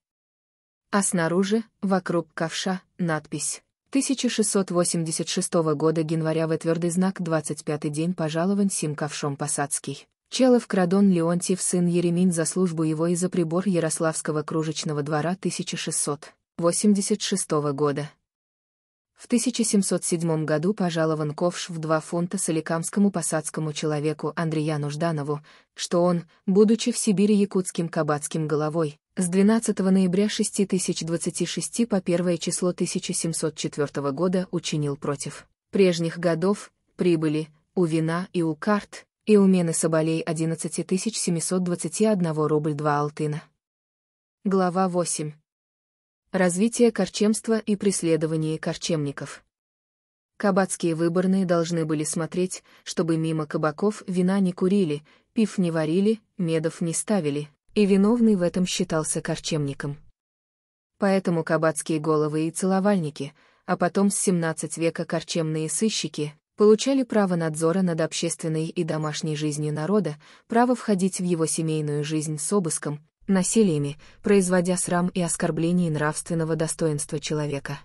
А снаружи, вокруг ковша, надпись. 1686 года января в твердый знак 25 день пожалован сим ковшом Посадский. Челов Крадон Леонтьев сын Еремин за службу его и за прибор Ярославского кружечного двора 1686 года. В 1707 году пожалован ковш в два фунта соликамскому посадскому человеку Андреяну Жданову, что он, будучи в Сибири якутским кабацким головой, с 12 ноября 6026 по 1 число 1704 года учинил против прежних годов прибыли у вина и у карт и у мены соболей 11721 рубль 2 алтына. Глава 8. Развитие корчемства и преследование корчемников. Кабацкие выборные должны были смотреть, чтобы мимо кабаков вина не курили, пив не варили, медов не ставили, и виновный в этом считался корчемником. Поэтому кабацкие головы и целовальники, а потом с 17 века корчемные сыщики, получали право надзора над общественной и домашней жизнью народа, право входить в его семейную жизнь с обыском, насилиями, производя срам и оскорбление нравственного достоинства человека.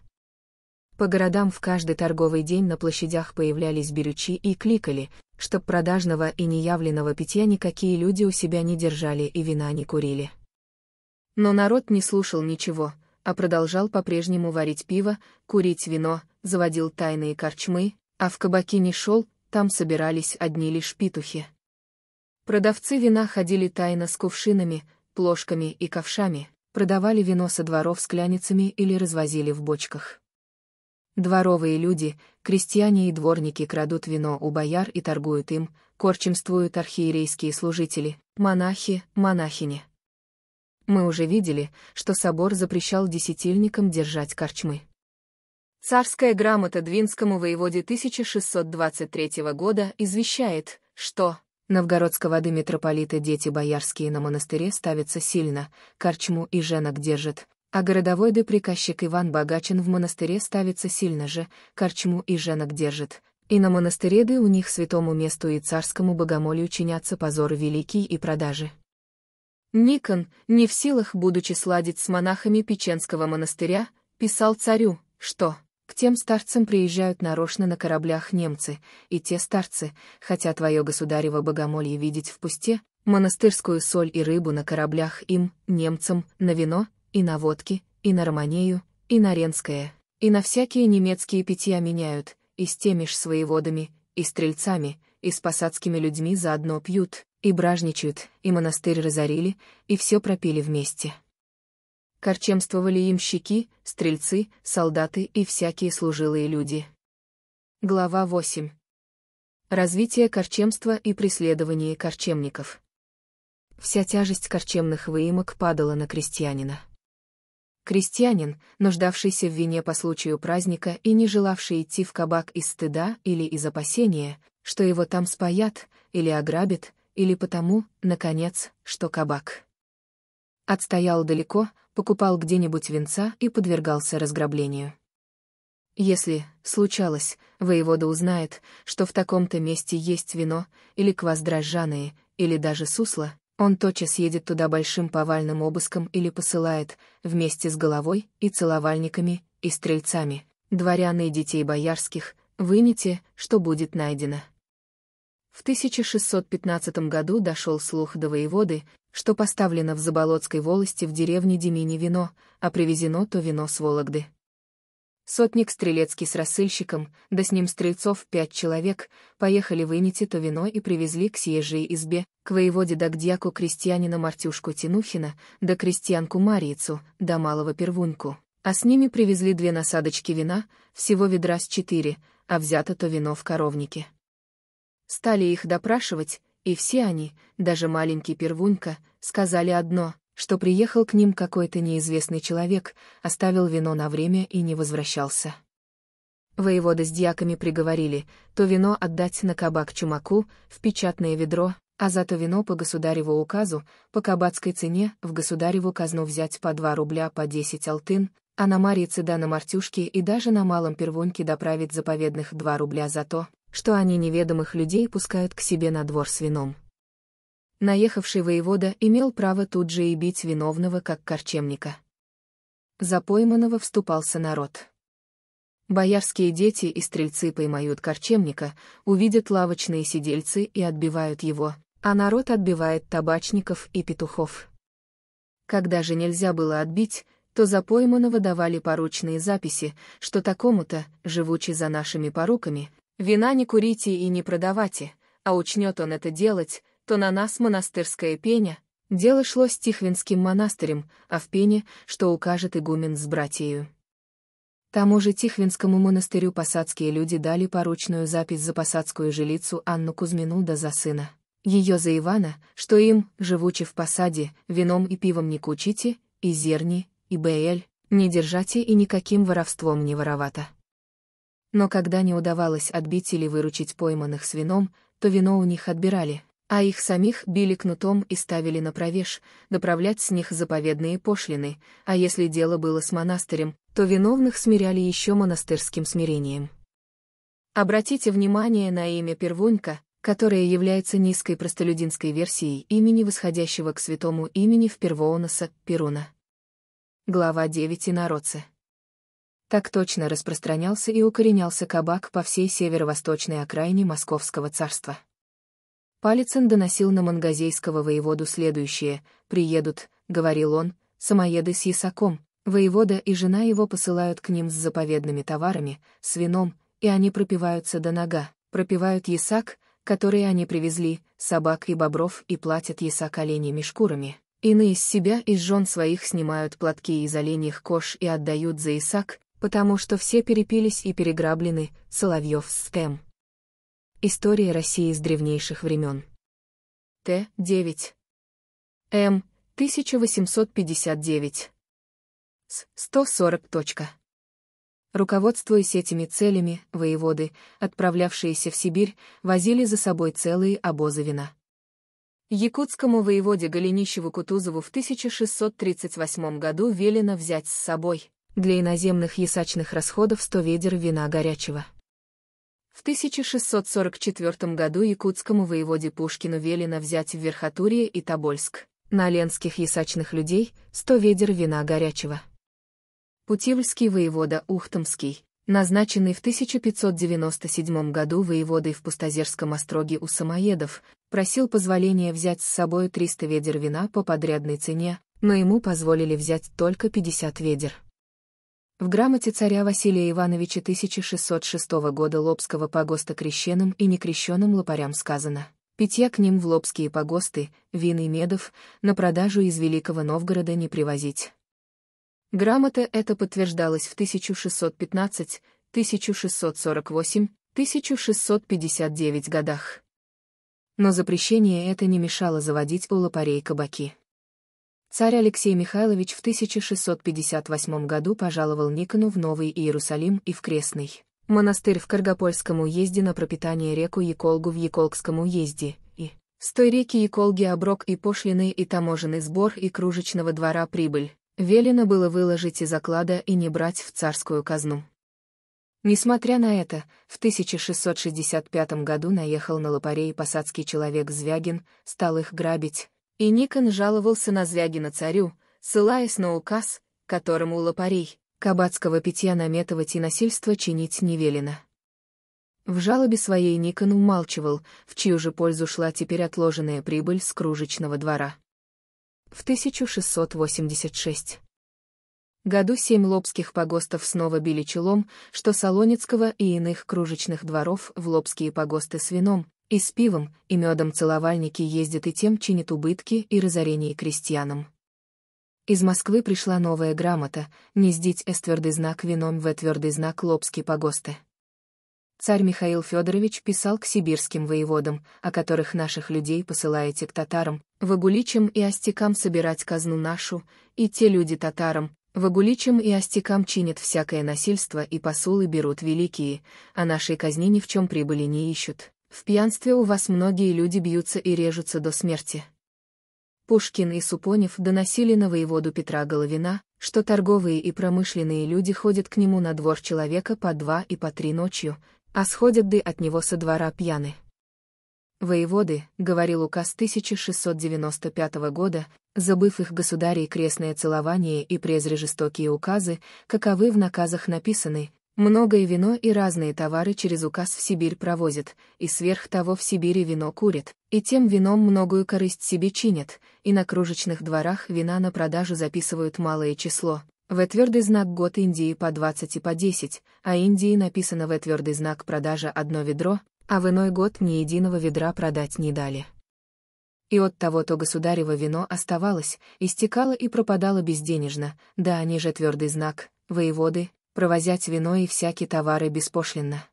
По городам в каждый торговый день на площадях появлялись берючи и кликали, чтоб продажного и неявленного питья никакие люди у себя не держали и вина не курили. Но народ не слушал ничего, а продолжал по-прежнему варить пиво, курить вино, заводил тайные корчмы, а в кабаки не шел, там собирались одни лишь питухи. Продавцы вина ходили тайно с кувшинами, плошками и ковшами, продавали вино со дворов с кляницами или развозили в бочках. Дворовые люди, крестьяне и дворники крадут вино у бояр и торгуют им, корчемствуют архиерейские служители, монахи, монахини. Мы уже видели, что собор запрещал десятильникам держать корчмы. Царская грамота Двинскому воеводе 1623 года извещает, что новгородского воды митрополита дети боярские на монастыре ставятся сильно, корчму и женок держат, а городовой да приказчик Иван Богачин в монастыре ставится сильно же, корчму и женок держит, и на монастыре да у них святому месту и царскому богомолию чинятся позоры великие и продажи. Никон, не в силах, будучи сладить с монахами Печенского монастыря, писал царю, что к тем старцам приезжают нарочно на кораблях немцы, и те старцы, хотя твое государево богомолье видеть в пусте, монастырскую соль и рыбу на кораблях им, немцам, на вино, и на водки, и на романею, и на ренское, и на всякие немецкие питья меняют, и с теми ж своеводами, и стрельцами, и с посадскими людьми заодно пьют, и бражничают, и монастырь разорили, и все пропили вместе. Корчемствовали имщики, стрельцы, солдаты и всякие служилые люди. Глава 8. Развитие корчемства и преследование корчемников. Вся тяжесть корчемных выемок падала на крестьянина. Крестьянин, нуждавшийся в вине по случаю праздника и не желавший идти в кабак из стыда или из опасения, что его там споят, или ограбят, или потому, наконец, что кабак. Отстоял далеко, покупал где-нибудь венца и подвергался разграблению. Если, случалось, воевода узнает, что в таком-то месте есть вино, или квас дрожжаные, или даже сусло, он тотчас едет туда большим повальным обыском или посылает, вместе с головой, и целовальниками, и стрельцами, дворян и детей боярских, вымите, что будет найдено. В 1615 году дошел слух до воеводы, что поставлено в Заболотской волости в деревне Демини вино, а привезено то вино с Вологды. Сотник Стрелецкий с рассыльщиком, да с ним стрельцов пять человек, поехали вынести то вино и привезли к съезжей избе, к воеводе да к дьяку крестьянина Мартюшку Тинухина да крестьянку Марицу, да малого Первунку. А с ними привезли две насадочки вина, всего ведра с четыре, а взято то вино в коровнике. Стали их допрашивать, и все они, даже маленький первунька, сказали одно, что приехал к ним какой-то неизвестный человек, оставил вино на время и не возвращался. Воевода с дьяками приговорили то вино отдать на кабак чумаку, в печатное ведро, а зато вино по государеву указу, по кабацкой цене, в государеву казну взять по 2 рубля по 10 алтын, а на Марице да на Мартюшке и даже на Малом Первоньке доправить заповедных 2 рубля за то, что они неведомых людей пускают к себе на двор с вином наехавший воевода имел право тут же и бить виновного как корчемника. За пойманного вступался народ. Боярские дети и стрельцы поймают корчемника, увидят лавочные сидельцы и отбивают его, а народ отбивает табачников и петухов. Когда же нельзя было отбить, то за пойманного давали поручные записи, что такому-то, живучи за нашими поруками, вина не курите и не продавайте, а учнет он это делать, что на нас монастырская пеня, дело шло с Тихвинским монастырем, а в пене, что укажет игумен с братьею. Тому же Тихвинскому монастырю посадские люди дали поручную запись за посадскую жилицу Анну Кузьмину да за сына. Ее за Ивана, что им, живучи в посаде, вином и пивом не кучите, и зерни, и бэль, не держате и никаким воровством не воровато. Но когда не удавалось отбить или выручить пойманных с вином, то вино у них отбирали, а их самих били кнутом и ставили на провеж, доправлять с них заповедные пошлины, а если дело было с монастырем, то виновных смиряли еще монастырским смирением. Обратите внимание на имя Первунька, которое является низкой простолюдинской версией имени восходящего к святому имени в Впервоуноса, Перуна. Глава 9 Народцы. Так точно распространялся и укоренялся кабак по всей северо-восточной окраине Московского царства. Палицын доносил на мангазейского воеводу следующее «Приедут», — говорил он, — «самоеды с ясаком, воевода и жена его посылают к ним с заповедными товарами, с вином, и они пропиваются до нога, пропивают ясак, который они привезли, собак и бобров и платят ясак оленями шкурами». Иные из себя и жен своих снимают платки из оленьих кож и отдают за Исаак, потому что все перепились и переграблены, Соловьев с тем. История России с древнейших времен. Т. 9. М. 1859. С. 140. Руководствуясь этими целями, воеводы, отправлявшиеся в Сибирь, возили за собой целые обозы вина. Якутскому воеводе Голенищеву-Кутузову в 1638 году велено взять с собой для иноземных ясачных расходов 100 ведер вина горячего. В 1644 году якутскому воеводе Пушкину велено взять в Верхотурье и Тобольск, на ленских ясачных людей, сто ведер вина горячего. Путивльский воевода Ухтомский, назначенный в 1597 году воеводой в Пустозерском остроге у самоедов, просил позволения взять с собой 300 ведер вина по подрядной цене, но ему позволили взять только 50 ведер. В грамоте царя Василия Ивановича 1606 года Лобского погоста крещенным и некрещенным лопарям сказано «Питья к ним в лобские погосты, вин и медов, на продажу из Великого Новгорода не привозить». Грамота это подтверждалась в 1615, 1648, 1659 годах. Но запрещение это не мешало заводить у лопарей кабаки. Царь Алексей Михайлович в 1658 году пожаловал Никону в Новый Иерусалим и в Крестный монастырь в Каргопольском уезде на пропитание реку Яколгу в Яколгском уезде, и с той реки Яколги оброк и пошлины и таможенный сбор и кружечного двора прибыль, велено было выложить из заклада и не брать в царскую казну. Несмотря на это, в 1665 году наехал на лопарей посадский человек Звягин, стал их грабить, и Никон жаловался на Звягина царю, ссылаясь на указ, которому лопарей, кабацкого питья наметывать и насильство чинить не велено. В жалобе своей Никон умалчивал, в чью же пользу шла теперь отложенная прибыль с кружечного двора. В 1686 году семь лобских погостов снова били челом, что Солонецкого и иных кружечных дворов в лобские погосты с вином, и с пивом, и медом целовальники ездят и тем чинят убытки и разорение крестьянам. Из Москвы пришла новая грамота «Не сдить эс твердый знак вином в твердый знак лобские погосты». Царь Михаил Федорович писал к сибирским воеводам, о которых наших людей посылаете к татарам, вагуличам и остякам собирать казну нашу, и те люди татарам, Вагуличам и остякам чинят всякое насильство и посулы берут великие, а нашей казни ни в чем прибыли не ищут. В пьянстве у вас многие люди бьются и режутся до смерти. Пушкин и Супонев доносили на воеводу Петра Головина, что торговые и промышленные люди ходят к нему на двор человека по два и по три ночью, а сходят да от него со двора пьяны. «Воеводы», — говорил указ 1695 года, забыв их государей крестное целование и презре жестокие указы, каковы в наказах написаны, Многое вино и разные товары через указ в Сибирь провозят, и сверх того в Сибири вино курят, и тем вином многую корысть себе чинят, и на кружечных дворах вина на продажу записывают малое число. В твердый знак год Индии по 20 и по 10, а Индии написано в твердый знак продажа одно ведро, а в иной год ни единого ведра продать не дали. И от того то государево вино оставалось, истекало и пропадало безденежно, да они же твердый знак, воеводы, провозять вино и всякие товары беспошлинно.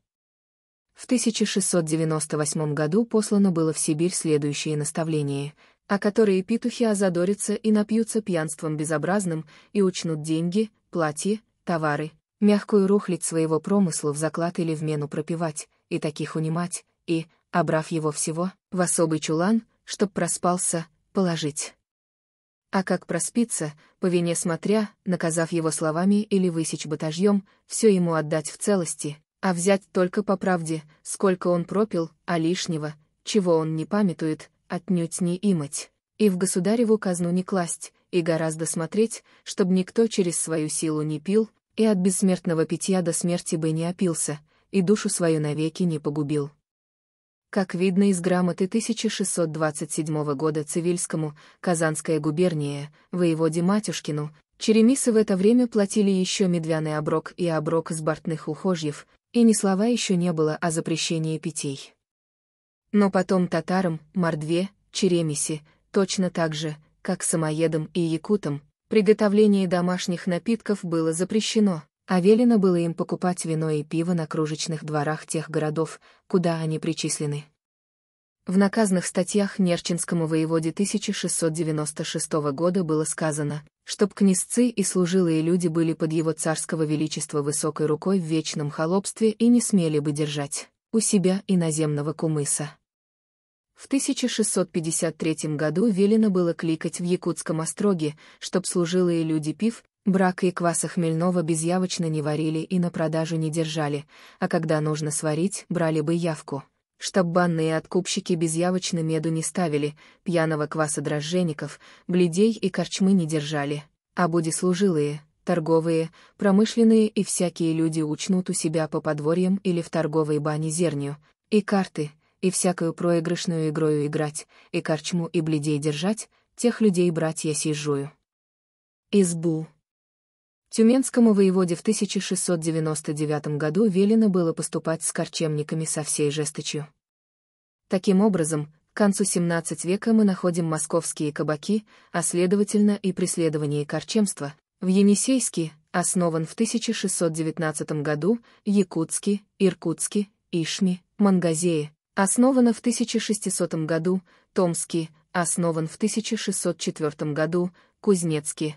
В 1698 году послано было в Сибирь следующее наставление, о которые петухи озадорятся и напьются пьянством безобразным и учнут деньги, платье, товары, мягкую рухлить своего промысла в заклад или в мену пропивать, и таких унимать, и, обрав его всего, в особый чулан, чтоб проспался, положить. А как проспиться, по вине смотря, наказав его словами или высечь батажьем, все ему отдать в целости, а взять только по правде, сколько он пропил, а лишнего, чего он не памятует, отнюдь не имать. И в государеву казну не класть, и гораздо смотреть, чтобы никто через свою силу не пил, и от бессмертного питья до смерти бы не опился, и душу свою навеки не погубил. Как видно из грамоты 1627 года Цивильскому, Казанская губерния, воеводе Матюшкину, черемисы в это время платили еще медвяный оброк и оброк с бортных ухожьев, и ни слова еще не было о запрещении питей. Но потом татарам, мордве, черемиси, точно так же, как самоедам и якутам, приготовление домашних напитков было запрещено а велено было им покупать вино и пиво на кружечных дворах тех городов, куда они причислены. В наказных статьях Нерчинскому воеводе 1696 года было сказано, чтоб князцы и служилые люди были под его царского величества высокой рукой в вечном холопстве и не смели бы держать у себя иноземного кумыса. В 1653 году велено было кликать в Якутском остроге, чтоб служилые люди пив Брак и кваса хмельного безявочно не варили и на продажу не держали, а когда нужно сварить, брали бы явку. Чтоб банные откупщики безявочно меду не ставили, пьяного кваса дрожжеников, бледей и корчмы не держали. А буди служилые, торговые, промышленные и всякие люди учнут у себя по подворьям или в торговой бане зернию и карты, и всякую проигрышную игрою играть, и корчму и бледей держать, тех людей брать я сижую. Избу. Тюменскому воеводе в 1699 году велено было поступать с корчемниками со всей жесточью. Таким образом, к концу XVII века мы находим московские кабаки, а следовательно и преследование корчемства, в Енисейске, основан в 1619 году, Якутске, Иркутске, Ишме, Мангазее, основано в 1600 году, Томске, основан в 1604 году, Кузнецке,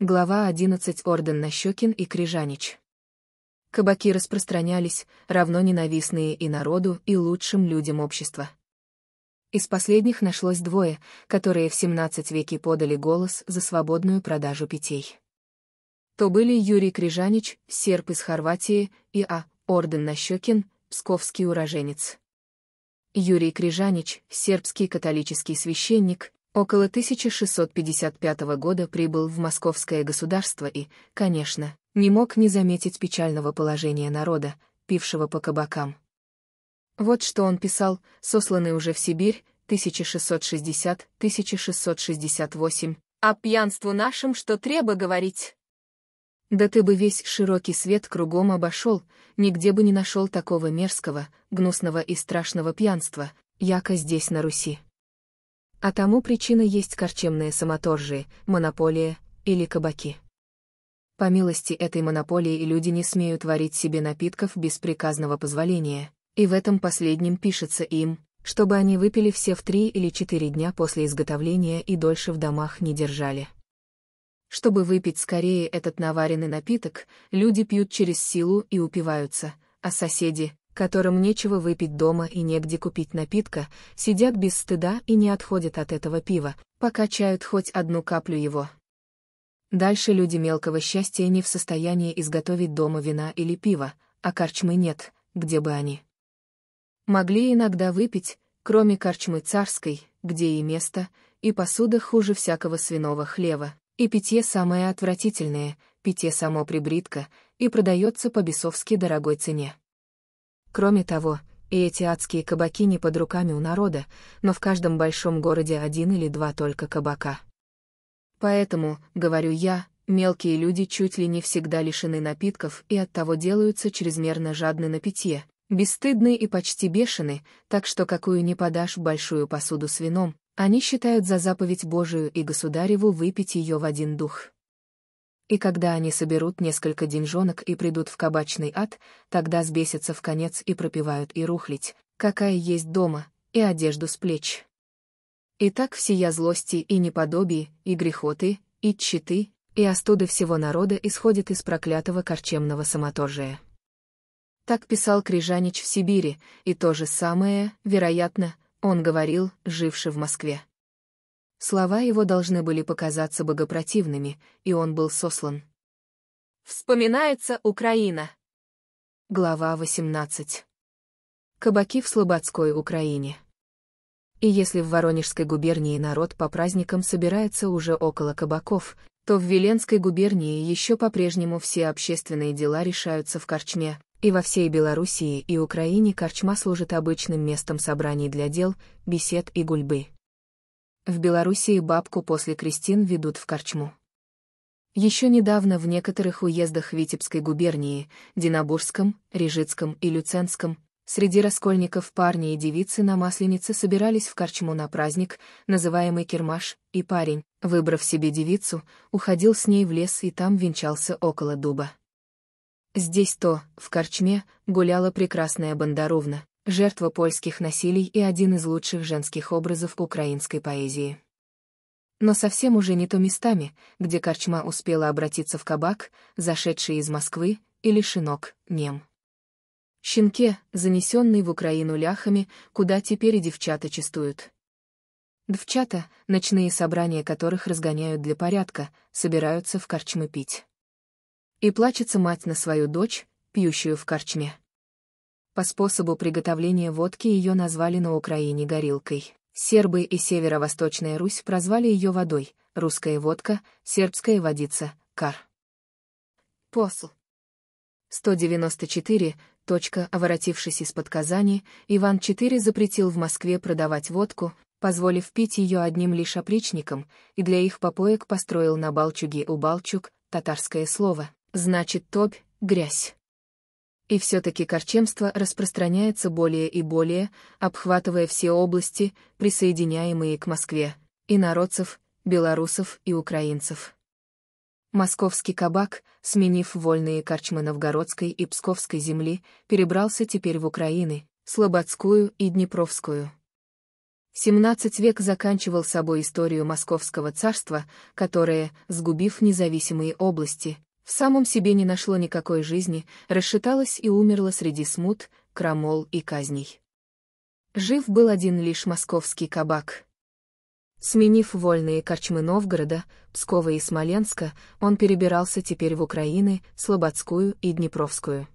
Глава 11 Орден Нащекин и Крижанич. Кабаки распространялись, равно ненавистные и народу, и лучшим людям общества. Из последних нашлось двое, которые в 17 веке подали голос за свободную продажу питей. То были Юрий Крижанич, серп из Хорватии, и А. Орден Нащекин, псковский уроженец. Юрий Крижанич, сербский католический священник, около 1655 года прибыл в московское государство и, конечно, не мог не заметить печального положения народа, пившего по кабакам. Вот что он писал, сосланный уже в Сибирь, 1660-1668, «О «А пьянству нашим что треба говорить». Да ты бы весь широкий свет кругом обошел, нигде бы не нашел такого мерзкого, гнусного и страшного пьянства, яко здесь на Руси. А тому причина есть корчемные самоторжие, монополии или кабаки. По милости этой монополии люди не смеют варить себе напитков без приказного позволения, и в этом последнем пишется им, чтобы они выпили все в три или четыре дня после изготовления и дольше в домах не держали. Чтобы выпить скорее этот наваренный напиток, люди пьют через силу и упиваются, а соседи, которым нечего выпить дома и негде купить напитка, сидят без стыда и не отходят от этого пива, покачают хоть одну каплю его. Дальше люди мелкого счастья не в состоянии изготовить дома вина или пива, а корчмы нет, где бы они. Могли иногда выпить, кроме корчмы царской, где и место, и посуда хуже всякого свиного хлева, и питье самое отвратительное, питье само прибритка, и продается по бесовски дорогой цене. Кроме того, и эти адские кабаки не под руками у народа, но в каждом большом городе один или два только кабака. Поэтому, говорю я, мелкие люди чуть ли не всегда лишены напитков и оттого делаются чрезмерно жадны на питье, бесстыдны и почти бешены, так что какую ни подашь большую посуду с вином, они считают за заповедь Божию и Государеву выпить ее в один дух. И когда они соберут несколько деньжонок и придут в кабачный ад, тогда сбесятся в конец и пропивают и рухлить, какая есть дома, и одежду с плеч. Итак, всея злости и неподобие, и грехоты, и тщеты, и остуды всего народа исходит из проклятого корчемного самоторжия. Так писал Крижанич в Сибири, и то же самое, вероятно, он говорил, живший в Москве. Слова его должны были показаться богопротивными, и он был сослан. Вспоминается Украина. Глава 18. Кабаки в Слободской Украине. И если в Воронежской губернии народ по праздникам собирается уже около кабаков, то в Веленской губернии еще по-прежнему все общественные дела решаются в корчме, и во всей Белоруссии и Украине корчма служит обычным местом собраний для дел, бесед и гульбы. В Белоруссии бабку после крестин ведут в корчму. Еще недавно в некоторых уездах Витебской губернии, Динабурском, Рижицком и Люценском, среди раскольников парни и девицы на Масленице собирались в корчму на праздник, называемый Кермаш, и парень, выбрав себе девицу, уходил с ней в лес и там венчался около дуба. Здесь то, в корчме, гуляла прекрасная Бондаровна, жертва польских насилий и один из лучших женских образов украинской поэзии. Но совсем уже не то местами, где корчма успела обратиться в кабак, зашедший из Москвы, или шинок, нем. Щенке, занесенный в Украину ляхами, куда теперь и девчата чистуют. Девчата, ночные собрания которых разгоняют для порядка, собираются в корчмы пить. И плачется мать на свою дочь, пьющую в корчме. По способу приготовления водки ее назвали на Украине горилкой. Сербы и Северо-Восточная Русь прозвали ее водой, русская водка, сербская водица, кар. Посл. 194. Точка, оворотившись из-под Казани, Иван IV запретил в Москве продавать водку, позволив пить ее одним лишь опричникам, и для их попоек построил на Балчуге у Балчук, татарское слово, значит топь, грязь. И все-таки корчемство распространяется более и более, обхватывая все области, присоединяемые к Москве, и народцев, белорусов и украинцев. Московский кабак, сменив вольные корчмы новгородской и псковской земли, перебрался теперь в Украины, Слободскую и Днепровскую. 17 век заканчивал собой историю Московского царства, которое, сгубив независимые области, в самом себе не нашло никакой жизни, расшаталось и умерло среди смут, крамол и казней. Жив был один лишь московский кабак. Сменив вольные корчмы Новгорода, Пскова и Смоленска, он перебирался теперь в Украины, Слободскую и Днепровскую.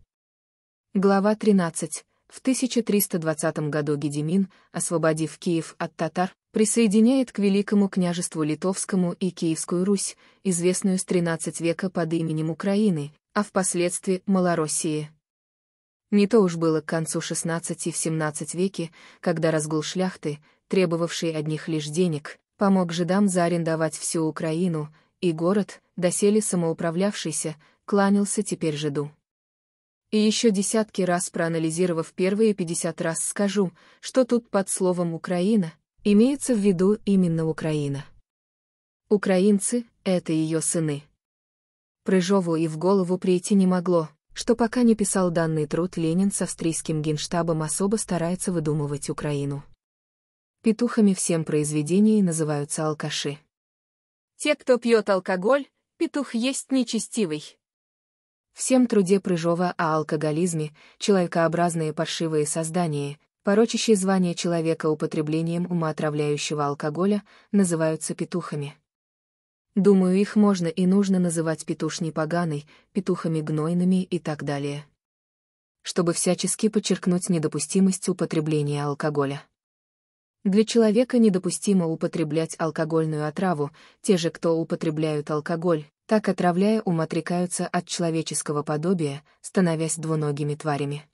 Глава 13. В 1320 году Гедимин, освободив Киев от татар, присоединяет к Великому княжеству Литовскому и Киевскую Русь, известную с XIII века под именем Украины, а впоследствии Малороссии. Не то уж было к концу XVI и в XVII веке, когда разгул шляхты, требовавший одних лишь денег, помог жидам заарендовать всю Украину, и город, доселе самоуправлявшийся, кланялся теперь жиду. И еще десятки раз проанализировав первые 50 раз скажу, что тут под словом «Украина» имеется в виду именно Украина. Украинцы — это ее сыны. Прыжову и в голову прийти не могло, что пока не писал данный труд Ленин с австрийским генштабом особо старается выдумывать Украину. Петухами всем произведении называются алкаши. Те, кто пьет алкоголь, петух есть нечестивый всем труде Прыжова о алкоголизме, человекообразные паршивые создания, порочащие звание человека употреблением ума отравляющего алкоголя, называются петухами. Думаю, их можно и нужно называть петушней поганой, петухами гнойными и так далее. Чтобы всячески подчеркнуть недопустимость употребления алкоголя. Для человека недопустимо употреблять алкогольную отраву, те же, кто употребляют алкоголь, так отравляя ум отрекаются от человеческого подобия, становясь двуногими тварями.